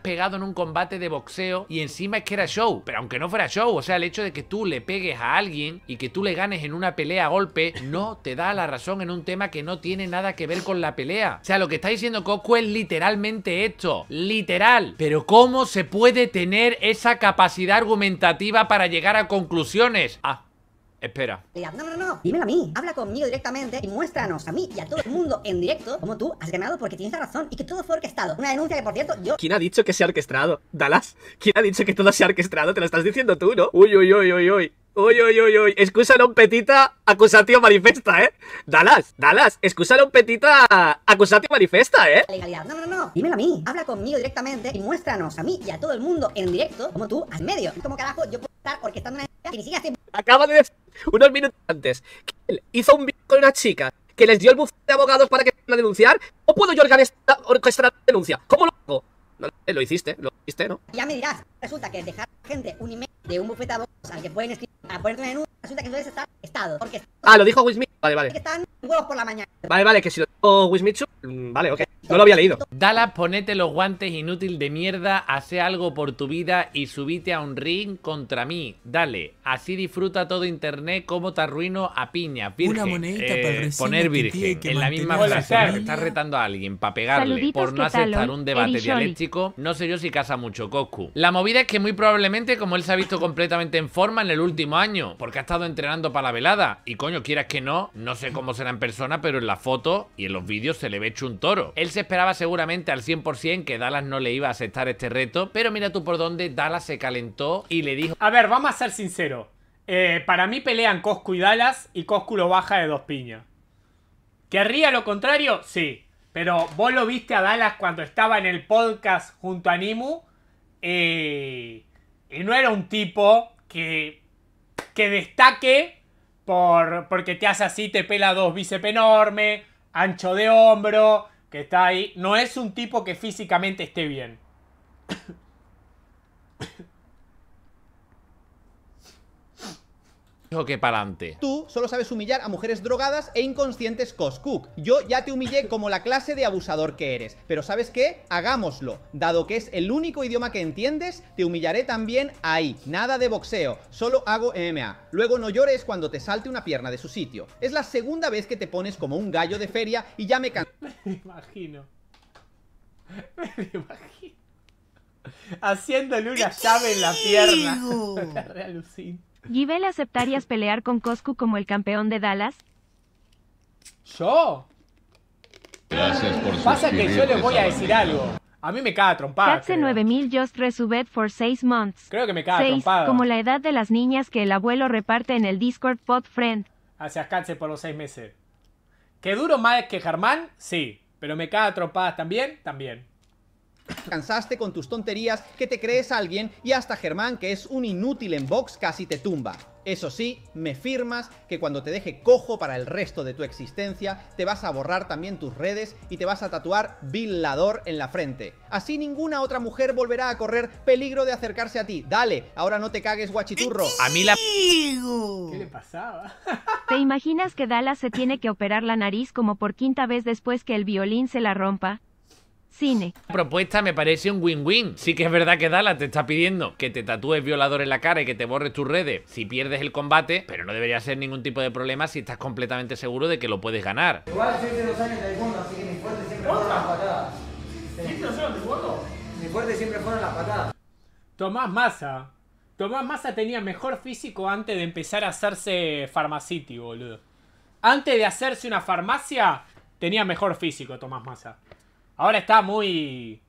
pegado en un combate de boxeo y encima es que era show. Pero aunque no fuera show, o sea, el hecho de que tú le pegues a alguien y que tú le ganes en una pelea a golpe, no te da la razón en un tema que no tiene nada que ver con la pelea. O sea, lo que está diciendo Coco es literalmente esto. Literal. Pero ¿cómo se puede tener esa capacidad argumentativa para llegar a conclusiones? Ah, Espera. No, no, no, dímelo a mí. Habla conmigo directamente y muéstranos a mí y a todo el mundo en directo cómo tú has ganado porque tienes razón y que todo fue orquestado. Una denuncia que, por cierto, yo... ¿Quién ha dicho que sea orquestado? ¿Dalas? ¿Quién ha dicho que todo sea orquestado? Te lo estás diciendo tú, ¿no? Uy, uy, uy, uy, uy. Uy, uy, uy, uy. Excusa petita, acusatio manifesta, ¿eh? Dalas, Dalas, excusa non petita, acusatio manifesta, ¿eh? No, no, no, dímelo a mí. Habla conmigo directamente y muéstranos a mí y a todo el mundo en directo como tú al medio. Como carajo yo puedo estar orquestando una chica que ni siquiera Acaba de decir unos minutos antes que él hizo un video con una chica que les dio el bufete de abogados para que la denunciar. ¿Cómo puedo yo organizar, orquestar la denuncia? ¿Cómo lo hago? No, lo hiciste, lo hiciste, ¿no? Ya me dirás resulta que dejar a gente un email de un bufete a al que pueden escribir para ponerte en un resulta que entonces está estado. Porque estado ah, lo dijo Wismichu. Vale, vale. Que están huevos por la mañana. Vale, vale, que si lo dijo Wismichu... Mm, vale, ok. No lo había leído. Dala, ponete los guantes inútil de mierda, hace algo por tu vida y subite a un ring contra mí. Dale, así disfruta todo internet como te arruino a piña. Virgen. Una eh, Poner virgen en la misma frase. estás retando a alguien para pegarle por no aceptar un debate dialéctico. No sé yo si casa mucho, Coscu. La movida es que muy probablemente, como él se ha visto completamente en forma en el último año, porque ha estado entrenando para la velada, y coño, quieras que no, no sé cómo será en persona, pero en la foto y en los vídeos se le ve hecho un toro. Él se esperaba seguramente al 100% que Dallas no le iba a aceptar este reto, pero mira tú por dónde Dallas se calentó y le dijo... A ver, vamos a ser sinceros. Eh, para mí pelean Coscu y Dallas y Coscu lo baja de dos piñas. ¿Querría lo contrario? Sí. Pero vos lo viste a Dallas cuando estaba en el podcast junto a Nimu eh, y no era un tipo que, destaque por, porque te hace así, te pela dos bíceps enorme, ancho de hombro, que está ahí. No es un tipo que físicamente esté bien. que para Tú solo sabes humillar a mujeres drogadas e inconscientes Coscook. Yo ya te humillé como la clase de abusador que eres. Pero ¿sabes qué? Hagámoslo. Dado que es el único idioma que entiendes, te humillaré también ahí. Nada de boxeo. Solo hago MMA. Luego no llores cuando te salte una pierna de su sitio. Es la segunda vez que te pones como un gallo de feria y ya me can... Me imagino. Me imagino. Haciéndole una llave en la pierna. ¿Givel ¿aceptarías pelear con Coscu como el campeón de Dallas? ¿Yo? Gracias por Pasa que yo les voy a decir algo. A mí me caga trompada. nueve 9000 just resubed for 6 months. Creo que me caga Seis, trompada. como la edad de las niñas que el abuelo reparte en el Discord pod friend. Hacia ah, Katze, por los 6 meses. ¿Que duro más que Germán? Sí. ¿Pero me caga trompada también? También. Cansaste con tus tonterías que te crees alguien y hasta Germán, que es un inútil en box, casi te tumba. Eso sí, me firmas que cuando te deje cojo para el resto de tu existencia, te vas a borrar también tus redes y te vas a tatuar Villador en la frente. Así ninguna otra mujer volverá a correr peligro de acercarse a ti. Dale, ahora no te cagues, guachiturro. A mí la... ¿Qué le pasaba? ¿Te imaginas que Dallas se tiene que operar la nariz como por quinta vez después que el violín se la rompa? cine. La propuesta me parece un win-win. Sí que es verdad que Dallas te está pidiendo que te tatúes violador en la cara y que te borres tus redes si pierdes el combate, pero no debería ser ningún tipo de problema si estás completamente seguro de que lo puedes ganar. Igual soy de años del mundo, así que mi fuerte siempre fueron las patadas. Mi siempre fueron las patadas. Tomás Massa. Tomás Massa tenía mejor físico antes de empezar a hacerse farmacity, boludo. Antes de hacerse una farmacia, tenía mejor físico Tomás Massa. Ahora está muy...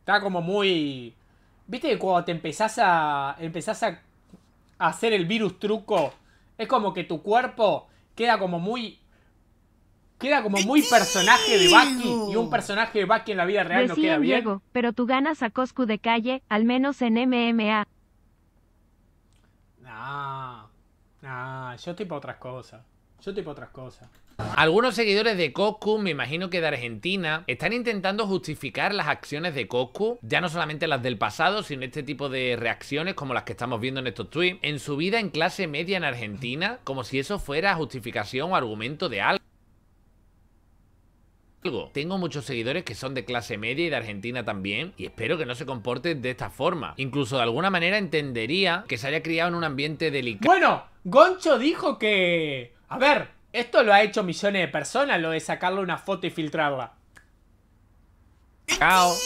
Está como muy... ¿Viste que cuando te empezás a... Empezás a hacer el virus truco, es como que tu cuerpo queda como muy... Queda como muy personaje de Bucky y un personaje de Bucky en la vida real no queda bien. pero tú ganas a Coscu de calle, al menos en MMA. No, no, yo tipo otras cosas. Yo tipo otras cosas. Algunos seguidores de Coscu, me imagino que de Argentina, están intentando justificar las acciones de Coscu, ya no solamente las del pasado, sino este tipo de reacciones como las que estamos viendo en estos tweets, en su vida en clase media en Argentina, como si eso fuera justificación o argumento de algo. Tengo muchos seguidores que son de clase media y de Argentina también, y espero que no se comporten de esta forma. Incluso de alguna manera entendería que se haya criado en un ambiente delicado. Bueno, Goncho dijo que... A ver, esto lo ha hecho millones de personas, lo de sacarle una foto y filtrarla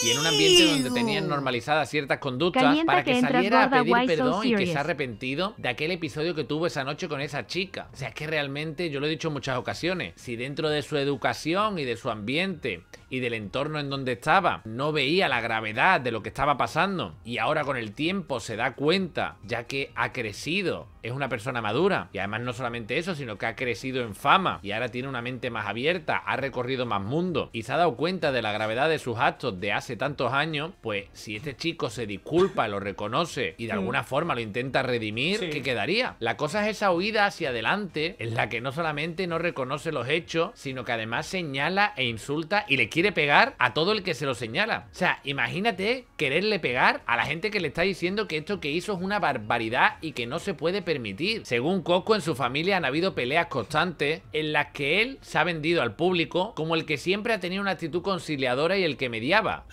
y en un ambiente donde tenían normalizadas ciertas conductas para que, saliera a pedir perdón y que se ha arrepentido de aquel episodio que tuvo esa noche con esa chica. O sea, es que realmente, yo lo he dicho en muchas ocasiones, si dentro de su educación y de su ambiente y del entorno en donde estaba no veía la gravedad de lo que estaba pasando y ahora con el tiempo se da cuenta, ya que ha crecido, es una persona madura y además no solamente eso, sino que ha crecido en fama y ahora tiene una mente más abierta, ha recorrido más mundo y se ha dado cuenta de la gravedad de sus actos de hace tantos años, pues si este chico se disculpa, lo reconoce y de mm. alguna forma lo intenta redimir, ¿qué quedaría? La cosa es esa huida hacia adelante en la que no solamente no reconoce los hechos, sino que además señala e insulta y le quiere pegar a todo el que se lo señala. O sea, imagínate quererle pegar a la gente que le está diciendo que esto que hizo es una barbaridad y que no se puede permitir. Según Coco, en su familia han habido peleas constantes en las que él se ha vendido al público como el que siempre ha tenido una actitud conciliadora y el que me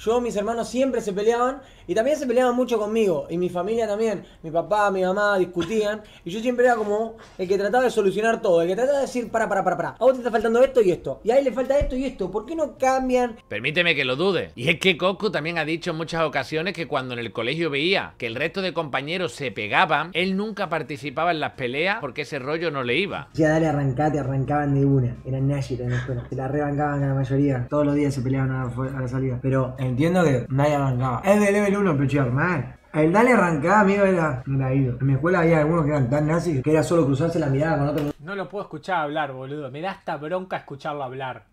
yo, mis hermanos siempre se peleaban y también se peleaban mucho conmigo y mi familia también. Mi papá, mi mamá discutían y yo siempre era como el que trataba de solucionar todo, el que trataba de decir, para, para, para, para, a vos te está faltando esto y esto, y a él le falta esto y esto, ¿por qué no cambian? Permíteme que lo dude. Y es que Coco también ha dicho en muchas ocasiones que cuando en el colegio veía que el resto de compañeros se pegaban, él nunca participaba en las peleas porque ese rollo no le iba. Ya dale, arrancate, arrancaban de una. Eran Nashita en la escuela. Se la a la mayoría. Todos los días se peleaban a la salida pero entiendo que nadie arrancaba. Es de level 1, pero chido, mal. El dale arrancada, amigo, era. me ido. En mi escuela había algunos que eran tan nazis que era solo cruzarse la mirada con otro. No lo puedo escuchar hablar, boludo. Me da hasta bronca escucharlo hablar.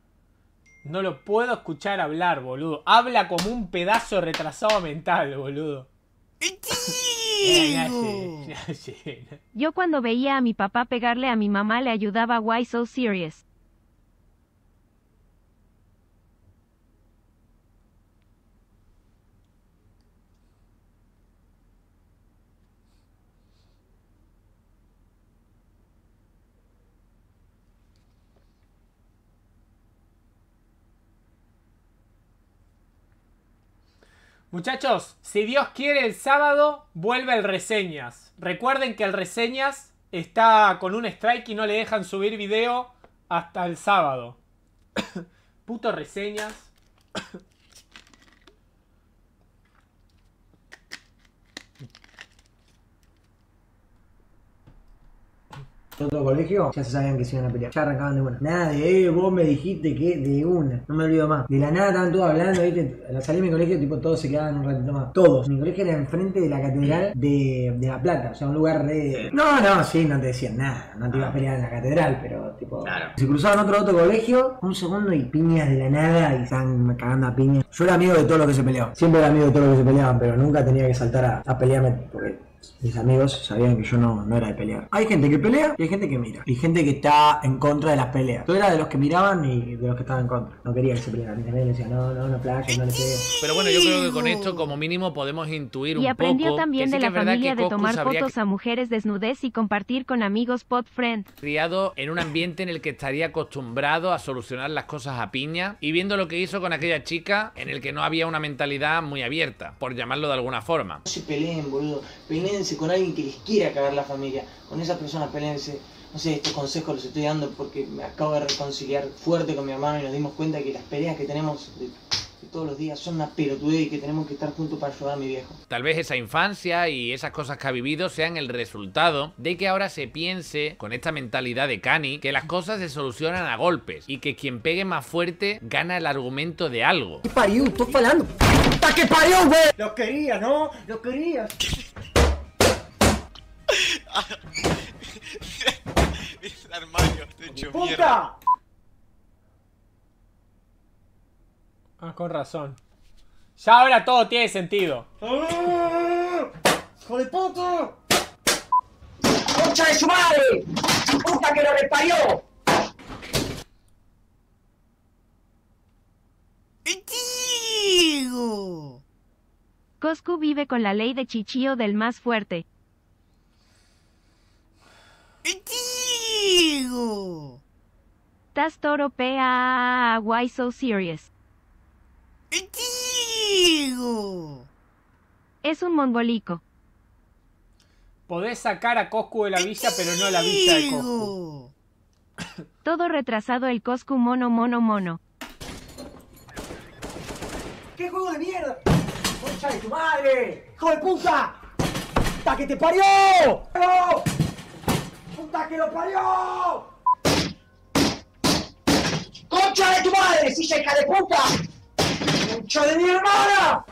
No lo puedo escuchar hablar, boludo. Habla como un pedazo retrasado mental, boludo. Yo cuando veía a mi papá pegarle a mi mamá le ayudaba, why so serious? Muchachos, si Dios quiere el sábado, vuelve el reseñas. Recuerden que el reseñas está con un strike y no le dejan subir video hasta el sábado. Puto reseñas. en otro colegio, ya se sabían que se iban a pelear. Ya arrancaban de una. Nada de, eh, vos me dijiste que de una. No me olvido más. De la nada estaban todos hablando, ¿viste? salir de mi colegio, tipo, todos se quedaban un ratito más. Todos. Mi colegio era enfrente de la catedral de, La Plata, o sea, un lugar de. No, no, sí, no te decían nada. No te ibas a ah. pelear en la catedral, pero tipo. Claro. Se cruzaban otro otro colegio, un segundo y piñas de la nada y están cagando a piñas. Yo era amigo de todo lo que se peleó. Siempre era amigo de todo lo que se peleaban, pero nunca tenía que saltar a, a pelearme porque mis amigos sabían que yo no, no era de pelear. Hay gente que pelea y hay gente que mira. Y gente que está en contra de las peleas. Yo era de los que miraban y de los que estaban en contra. No quería que se pelearan. Mis amigos decían, no, no, no playa, no le no. Pero bueno, yo creo que con esto como mínimo podemos intuir un poco... Y aprendió también de la familia de tomar fotos a mujeres desnudez y compartir con amigos pod friend. Criado en un ambiente en el que estaría acostumbrado a solucionar las cosas a piña y viendo lo que hizo con aquella chica en el que no había una mentalidad muy abierta, por llamarlo de alguna forma. No se peleen, boludo con alguien que les quiera cagar la familia. Con esas personas pelense. No sé, estos consejos los estoy dando porque me acabo de reconciliar fuerte con mi hermano y nos dimos cuenta que las peleas que tenemos todos los días son una pelotudez y que tenemos que estar juntos para ayudar a mi viejo. Tal vez esa infancia y esas cosas que ha vivido sean el resultado de que ahora se piense con esta mentalidad de Cani que las cosas se solucionan a golpes y que quien pegue más fuerte gana el argumento de algo. ¿Qué parió? ¿Estás falando. ¿Para que parió, güey! Lo quería, ¿no? Lo quería. te este ¡Puta! Ah, con razón. Ya ahora todo tiene sentido. ¡Ah! ¡Hijo de puta! ¡Concha de su madre! ¡Puta que lo reparió! ¡Diego! Coscu vive con la ley de chichío del más fuerte. amigo. Estás toro PA, why so serious? Es un mongolico. Podés sacar a Coscu de la villa, pero no la villa de Coscu. Todo retrasado el Coscu mono mono mono. ¡Qué juego de mierda! ¡Concha de tu madre! ¡Hijo de puta! ¡Ta que te parió! puta que lo parió! ¡Concha de tu madre, si de puta! ¡Concha de mi hermana!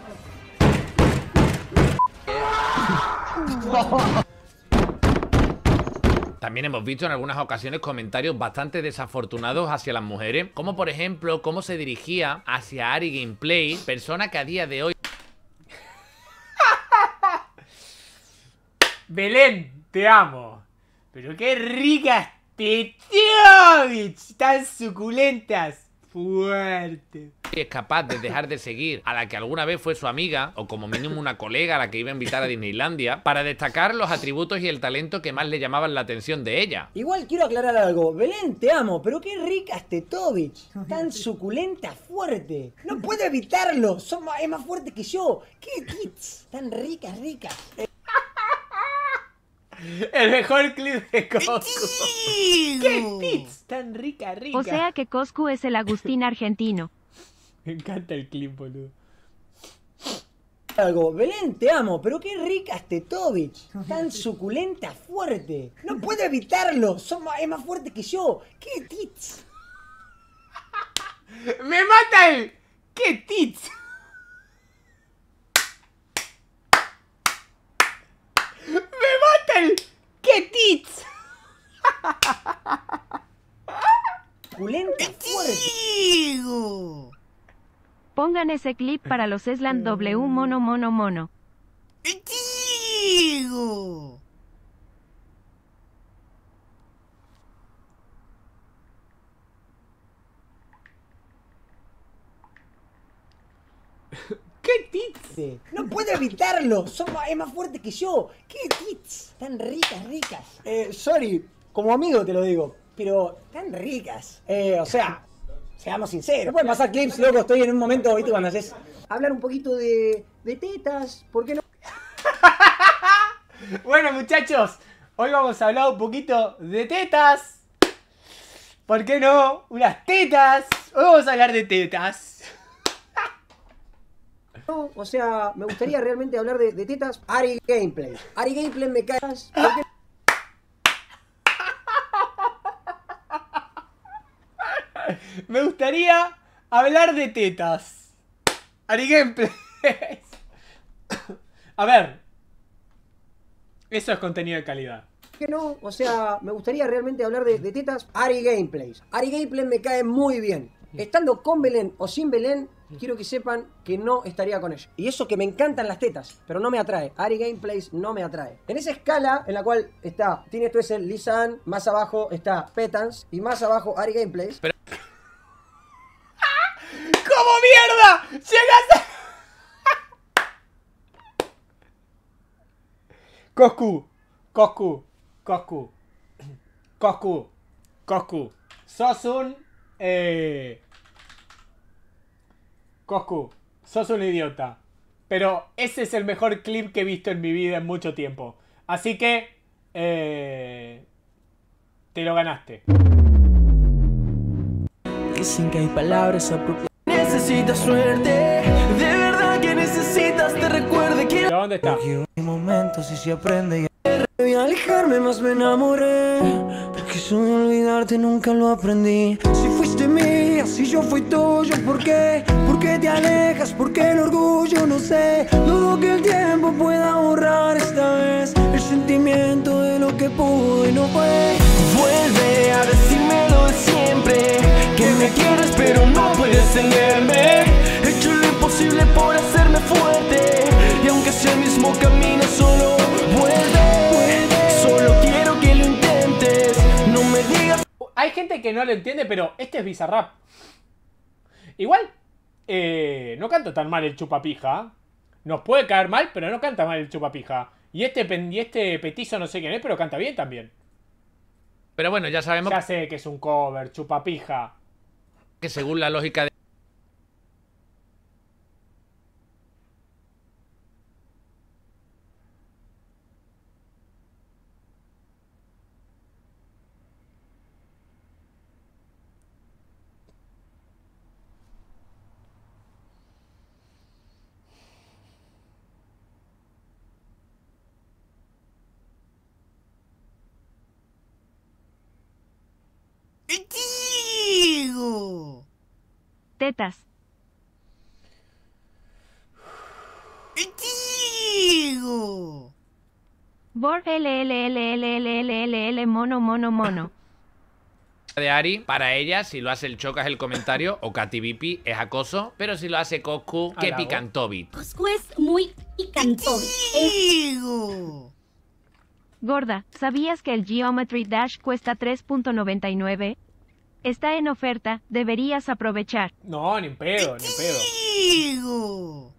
También hemos visto en algunas ocasiones comentarios bastante desafortunados hacia las mujeres, como por ejemplo cómo se dirigía hacia Ari Gameplay, persona que a día de hoy... Belén, te amo. Pero qué ricas Tetovich, tan suculentas. Fuerte. Es capaz de dejar de seguir a la que alguna vez fue su amiga, o como mínimo una colega a la que iba a invitar a Disneylandia, para destacar los atributos y el talento que más le llamaban la atención de ella. Igual quiero aclarar algo. Belén, te amo, pero qué ricas Tetovich. Tan suculenta, fuerte. No puedo evitarlo. Son es más fuerte que yo. Qué tits. Tan ricas, ricas. El mejor clip de Cosco. ¡Qué tits! tan rica, rica! O sea que Cosco es el Agustín argentino. Me encanta el clip, boludo. Algo, Belén, te amo, pero qué rica este Tovich Tan suculenta, fuerte. No puedo evitarlo. más, es más fuerte que yo. ¡Qué tits! ¡Me mata el! ¡Qué tits! ¡Qué tits! Pongan ese clip para los Doble eh. W mono mono mono. ¡Qué tits! No puedo evitarlo. Son es más fuerte que yo. ¡Qué tits! Tan ricas, ricas. Eh, sorry, como amigo te lo digo, pero tan ricas. Eh, o sea, seamos sinceros. No pueden pasar clips, loco. Estoy en un momento, ¿viste? Cuando haces. Hablar un poquito de, de tetas, ¿por qué no? bueno, muchachos, hoy vamos a hablar un poquito de tetas. ¿Por qué no? Unas tetas. Hoy vamos a hablar de tetas o sea, me gustaría realmente hablar de, tetas. Ari Gameplay. Ari Gameplay me caes. Me gustaría hablar de tetas. Ari Gameplay. A ver. Eso es contenido de calidad que no, o sea, me gustaría realmente hablar de, tetas. Ari Gameplay. Ari Gameplay me cae muy bien. Estando con Belén o sin Belén, quiero que sepan que no estaría con ella. Y eso que me encantan las tetas, pero no me atrae. Ari Gameplays no me atrae. En esa escala en la cual está tú ese Lisan, más abajo está Petans y más abajo Ari Gameplays. Pero... ¡Cómo mierda! ¡Llegaste! Coscu, Coscu, Coscu, Coscu, Coscu. Sos Eh... Coscu, sos un idiota. Pero ese es el mejor clip que he visto en mi vida en mucho tiempo. Así que... Eh, te lo ganaste. sin que hay palabras apropiadas. Necesitas suerte, de verdad que necesitas, te recuerde que... ¿Dónde está? momentos y se aprende. De alejarme más me enamoré que olvidarte nunca lo aprendí. Si fuiste mía, si yo fui tuyo, ¿por qué? ¿Por qué te alejas? ¿Por qué el orgullo? No sé. Dudo que el tiempo pueda ahorrar esta vez el sentimiento de lo que pude y no fue. Vuelve a decirme lo de siempre: que me quieres, pero no puedes tenerme. He hecho lo imposible por hacerme fuerte, y aunque sea el mismo camino. Hay gente que no lo entiende, pero este es Bizarrap. Igual, eh, no canta tan mal el chupapija. Nos puede caer mal, pero no canta mal el chupapija. Y este, y este petizo no sé quién es, pero canta bien también. Pero bueno, ya sabemos. Ya sé que es un cover, chupapija. Que según la lógica de. ¡Te digo! Tetas. ¡Te digo! Bor LLLLLLL mono mono mono. De Ari, para ella, si lo hace el Choca es el comentario o Katy Bipi es acoso, pero si lo hace Coscu, qué picantobit. Coscu es muy picantobit. Gorda, ¿sabías que el Geometry Dash cuesta 3.99? Está en oferta, deberías aprovechar. No, ni pedo, ni pedo.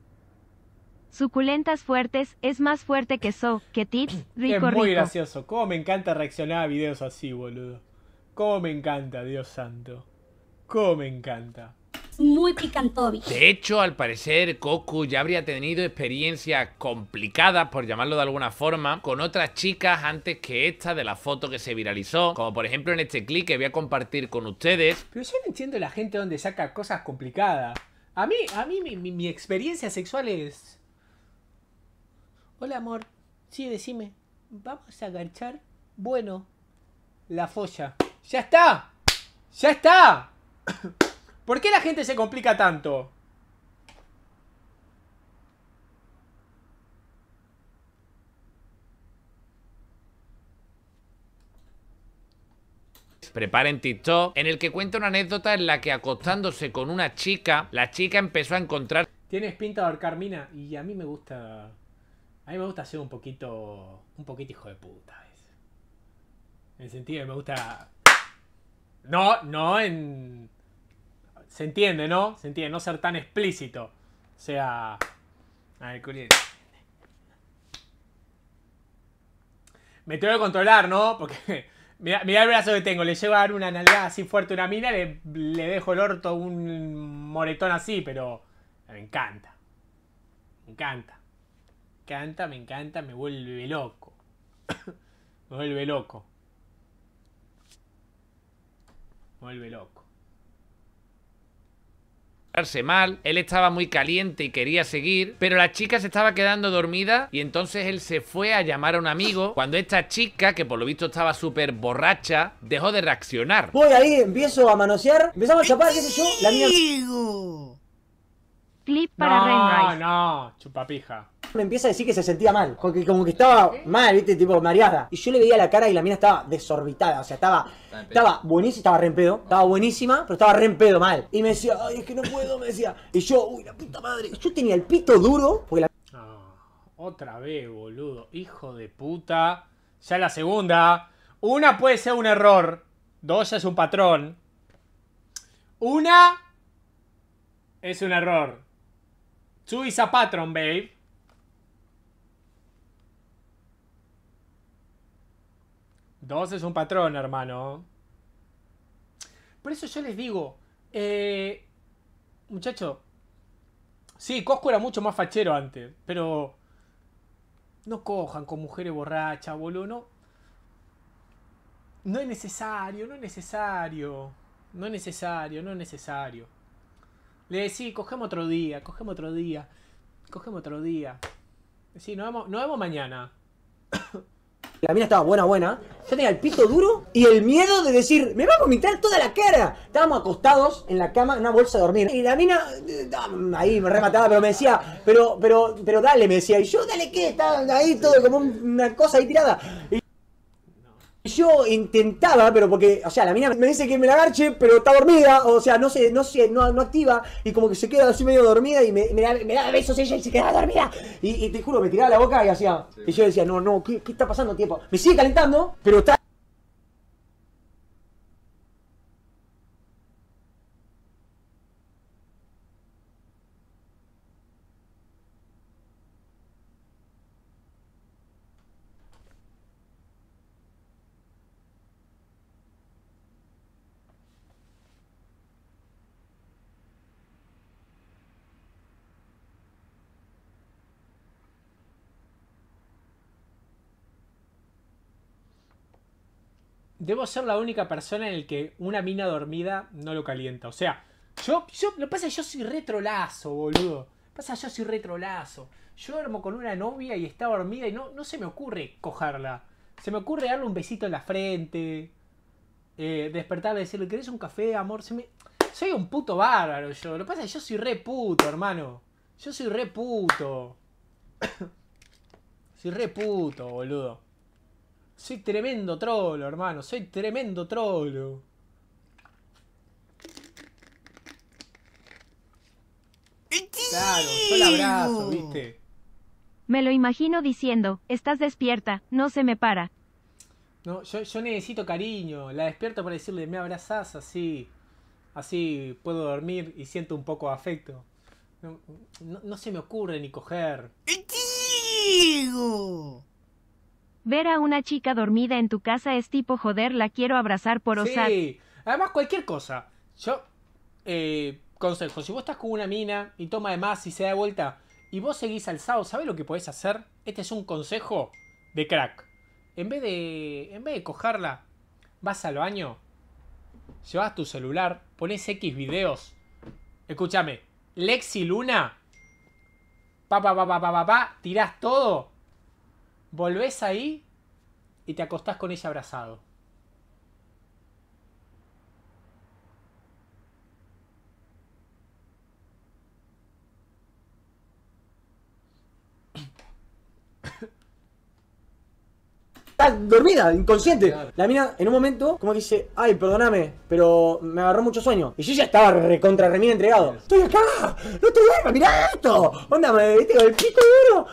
Suculentas fuertes, es más fuerte que So, que Tips, rico, Es muy gracioso, cómo me encanta reaccionar a videos así, boludo. Cómo me encanta, Dios santo. Cómo me encanta muy picantobi. De hecho, al parecer, Koku ya habría tenido experiencias complicadas, por llamarlo de alguna forma, con otras chicas antes que esta de la foto que se viralizó. Como por ejemplo en este clip que voy a compartir con ustedes. Pero yo no entiendo la gente donde saca cosas complicadas. A mí, a mí mi, mi, experiencia sexual es... Hola, amor. Sí, decime. Vamos a agachar, Bueno, la folla. ¡Ya está! ¡Ya está! ¿Por qué la gente se complica tanto? preparen TikTok, en el que cuenta una anécdota en la que acostándose con una chica, la chica empezó a encontrar... Tienes pinta de ahorcar y a mí me gusta... A mí me gusta ser un poquito... Un poquito hijo de puta. En el sentido de me gusta... No, no en se entiende, ¿no? Se entiende, no ser tan explícito. O sea. A ver, Curi. Me tengo que controlar, ¿no? Porque. Mirá, el brazo que tengo, le llevo a dar una nalgada así fuerte una mina, le, le dejo el orto un moretón así, pero me encanta. Me encanta. Me encanta, me encanta, me vuelve loco. me vuelve loco. Me vuelve loco mal, él estaba muy caliente y quería seguir, pero la chica se estaba quedando dormida y entonces él se fue a llamar a un amigo cuando esta chica, que por lo visto estaba súper borracha, dejó de reaccionar. Voy ahí, empiezo a manosear, empezamos a chapar, qué sé yo, la mía clip para no, No, no, chupapija. Me empieza a decir que se sentía mal, como que, como que estaba mal, viste, tipo mareada. Y yo le veía la cara y la mina estaba desorbitada, o sea, estaba, estaba buenísima, estaba re en pedo, estaba buenísima, pero estaba re en pedo mal. Y me decía, ay, es que no puedo, me decía. Y yo, uy, la puta madre. Yo tenía el pito duro, ah, otra vez, boludo, hijo de puta. Ya la segunda. Una puede ser un error, dos ya es un patrón. Una es un error. ¡Subís a Patron, babe. Dos es un patrón, hermano. Por eso yo les digo, eh, muchacho, sí, Cosco era mucho más fachero antes, pero no cojan con mujeres borrachas, boludo, No es necesario, no es necesario, no es necesario, no es necesario. Le decía, cogemos otro día, cogemos otro día, cogemos otro día. Sí, nos vemos, nos vemos mañana. La mina estaba buena, buena. Yo tenía el pito duro y el miedo de decir, me va a vomitar toda la cara. Estábamos acostados en la cama, en una bolsa de dormir. Y la mina, eh, ah, ahí me remataba, pero me decía, pero, pero, pero dale, me decía. Y yo, dale, ¿qué? Estaba ahí todo como una cosa ahí tirada. Yo intentaba, pero porque, o sea, la mina me dice que me la agarche, pero está dormida, o sea, no sé no sé no, no activa, y como que se queda así medio dormida y me, da, me besos ella y se queda dormida. Y, te juro, me tiraba la boca y hacía. Y yo decía, no, no, ¿qué, qué está pasando tiempo? Me sigue calentando, pero está debo ser la única persona en el que una mina dormida no lo calienta. O sea, yo, lo que pasa es que yo soy retrolazo, boludo. Lo pasa es yo soy retrolazo. Yo duermo con una novia y está dormida y no, no se me ocurre cojarla Se me ocurre darle un besito en la frente. Eh, despertarle y decirle, ¿querés un café, amor? Soy un puto bárbaro yo. Lo que pasa es que yo soy re puto, hermano. Yo soy re puto. soy re puto, boludo. Soy tremendo trolo, hermano. Soy tremendo trolo. Claro, yo abrazo, ¿viste? Me lo imagino diciendo, estás despierta, no se me para. No, yo, necesito cariño. La despierto para decirle, me abrazas así. Así puedo dormir y siento un poco de afecto. No, se me ocurre ni coger. ¡Etigo! Ver a una chica dormida en tu casa es tipo joder, la quiero abrazar por osar. Sí, además cualquier cosa. Yo, eh, consejo, si vos estás con una mina y toma de más y se da vuelta y vos seguís alzado, ¿sabes lo que podés hacer? Este es un consejo de crack. En vez de, en vez de cogerla, vas al baño, llevas tu celular, pones X videos. Escúchame, Lexi Luna, pa pa pa pa pa pa, pa tirás todo volvés ahí y te acostás con ella abrazado. Está dormida, inconsciente. La mina en un momento como que dice, ay, perdóname, pero me agarró mucho sueño. Y yo ya estaba contra remina entregado. Estoy acá, no estoy duermas, mirá esto. Onda, me viste el pico duro.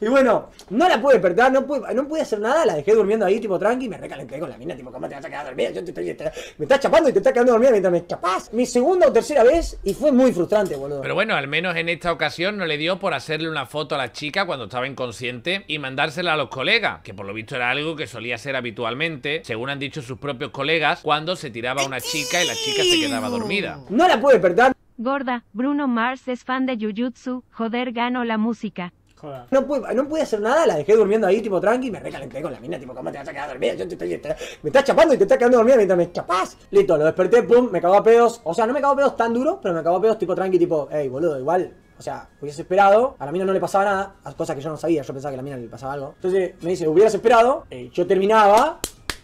Y bueno, no la pude despertar, no pude, hacer nada, la dejé durmiendo ahí, tipo tranqui, y me recalenté con la mina, tipo, ¿cómo te vas a quedar dormida? Yo te, estoy, me estás chapando y te estás quedando dormida mientras me escapas. Mi segunda o tercera vez y fue muy frustrante, boludo. Pero bueno, al menos en esta ocasión no le dio por hacerle una foto a la chica cuando estaba inconsciente y mandársela a los colegas, que por lo visto era algo que solía hacer habitualmente, según han dicho sus propios colegas, cuando se tiraba a una chica y la chica se quedaba dormida. No la pude despertar. Gorda, Bruno Mars es fan de Jujutsu, joder, gano la música. No pude, no pude hacer nada, la dejé durmiendo ahí, tipo tranqui, y me recalenté con la mina, tipo, ¿cómo te vas a quedar dormida? Yo te estoy, me estás chapando y te estás quedando dormida mientras me chapás. Listo, lo desperté, pum, me cagó a pedos. O sea, no me cagó a pedos tan duro, pero me cagó a pedos, tipo tranqui, tipo, hey, boludo, igual o sea, hubiese esperado, a la mina no le pasaba nada, cosas que yo no sabía, yo pensaba que a la mina le pasaba algo. Entonces me dice, hubieras esperado, eh, yo terminaba,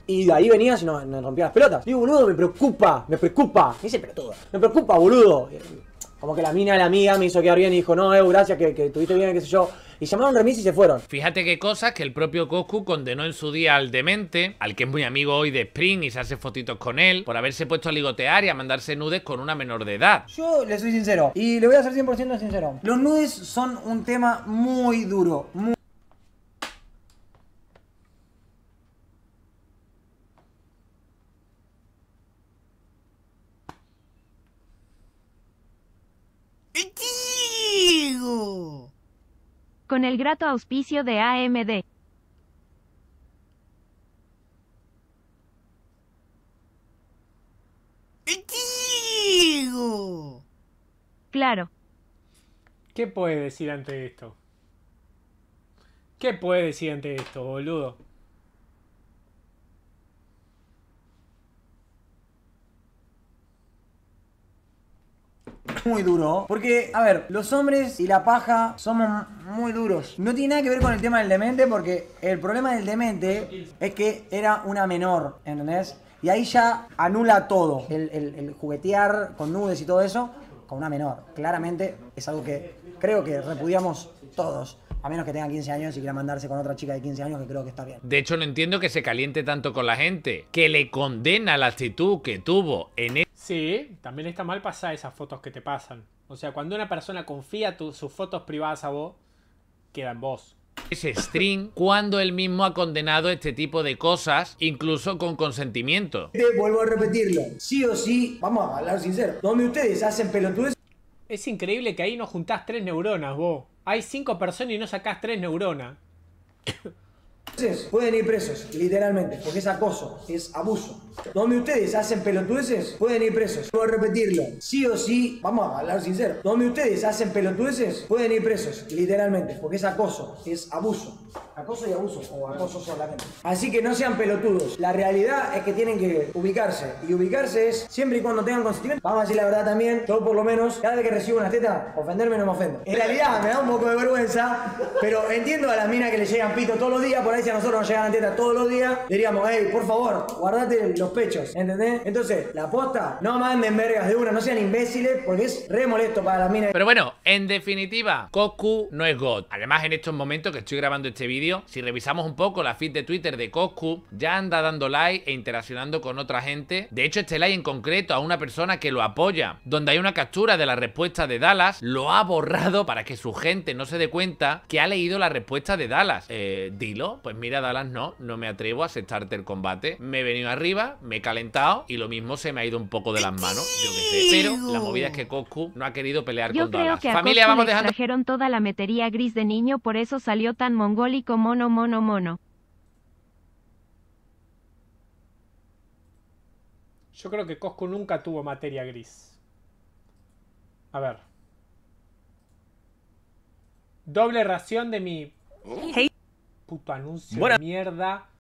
y de ahí venía si no me rompía las pelotas. Digo, boludo, me preocupa, me preocupa. Me dice, pero todo. Me preocupa, boludo. Eh, como que la mina, la amiga, me hizo quedar bien y dijo, no, eh, gracias, que, que tuviste bien, qué sé yo y llamaron remis y se fueron. Fíjate qué cosas que el propio Goku condenó en su día al demente, al que es muy amigo hoy de Spring y se hace fotitos con él, por haberse puesto a ligotear y a mandarse nudes con una menor de edad. Yo le soy sincero y le voy a ser 100% sincero. Los nudes son un tema muy duro, muy con el grato auspicio de AMD. ¡Digo! Claro. ¿Qué puede decir ante esto? ¿Qué puede decir ante esto, boludo? muy duro. Porque, a ver, los hombres y la paja somos muy duros. No tiene nada que ver con el tema del demente, porque el problema del demente es que era una menor, ¿entendés? Y ahí ya anula todo. El, el juguetear con nudes y todo eso con una menor. Claramente es algo que creo que repudiamos todos a menos que tenga 15 años y quiera mandarse con otra chica de 15 años, que creo que está bien. De hecho, no entiendo que se caliente tanto con la gente, que le condena la actitud que tuvo en... El... Sí, también está mal pasada esas fotos que te pasan. O sea, cuando una persona confía sus fotos privadas a vos, queda en vos. Ese string cuando él mismo ha condenado este tipo de cosas, incluso con consentimiento. Te eh, vuelvo a repetirlo, sí o sí, vamos a hablar sincero, donde ustedes hacen pelotudes... Es increíble que ahí nos juntás tres neuronas, vos. Hay cinco personas y no sacás tres neuronas pueden ir presos, literalmente, porque es acoso, es abuso. Donde ustedes hacen pelotudeces, pueden ir presos. Voy a repetirlo, sí o sí, vamos a hablar sincero. Donde ustedes hacen pelotudeces, pueden ir presos, literalmente, porque es acoso, es abuso. Acoso y abuso, o acoso solamente. Así que no sean pelotudos. La realidad es que tienen que ubicarse. Y ubicarse es siempre y cuando tengan consentimiento. Vamos a decir la verdad también. todo por lo menos, cada vez que recibo una teta, ofenderme no me ofendo. En realidad, me da un poco de vergüenza, pero entiendo a las minas que le llegan pito todos los días por ahí a nosotros nos llegaran teta todos los días, diríamos, hey, por favor, guardate los pechos, ¿entendés? Entonces, la posta, no manden vergas de una, no sean imbéciles, porque es re molesto para las minas. Pero bueno, en definitiva, Coscu no es God. Además, en estos momentos que estoy grabando este vídeo, si revisamos un poco la feed de Twitter de Coscu, ya anda dando like e interaccionando con otra gente. De hecho, este like en concreto a una persona que lo apoya, donde hay una captura de la respuesta de Dallas, lo ha borrado para que su gente no se dé cuenta que ha leído la respuesta de Dallas. Eh, dilo, pues pues mira Dallas, no, no me atrevo a aceptarte el combate. Me he venido arriba, me he calentado y lo mismo se me ha ido un poco de las manos, yo Pero la movida es que Coscu no ha querido pelear yo con creo Que a Familia, vamos le toda la metería gris de niño, por eso salió tan mongólico mono mono mono. Yo creo que Coscu nunca tuvo materia gris. A ver. Doble ración de mi... Uh puto anuncio de mierda.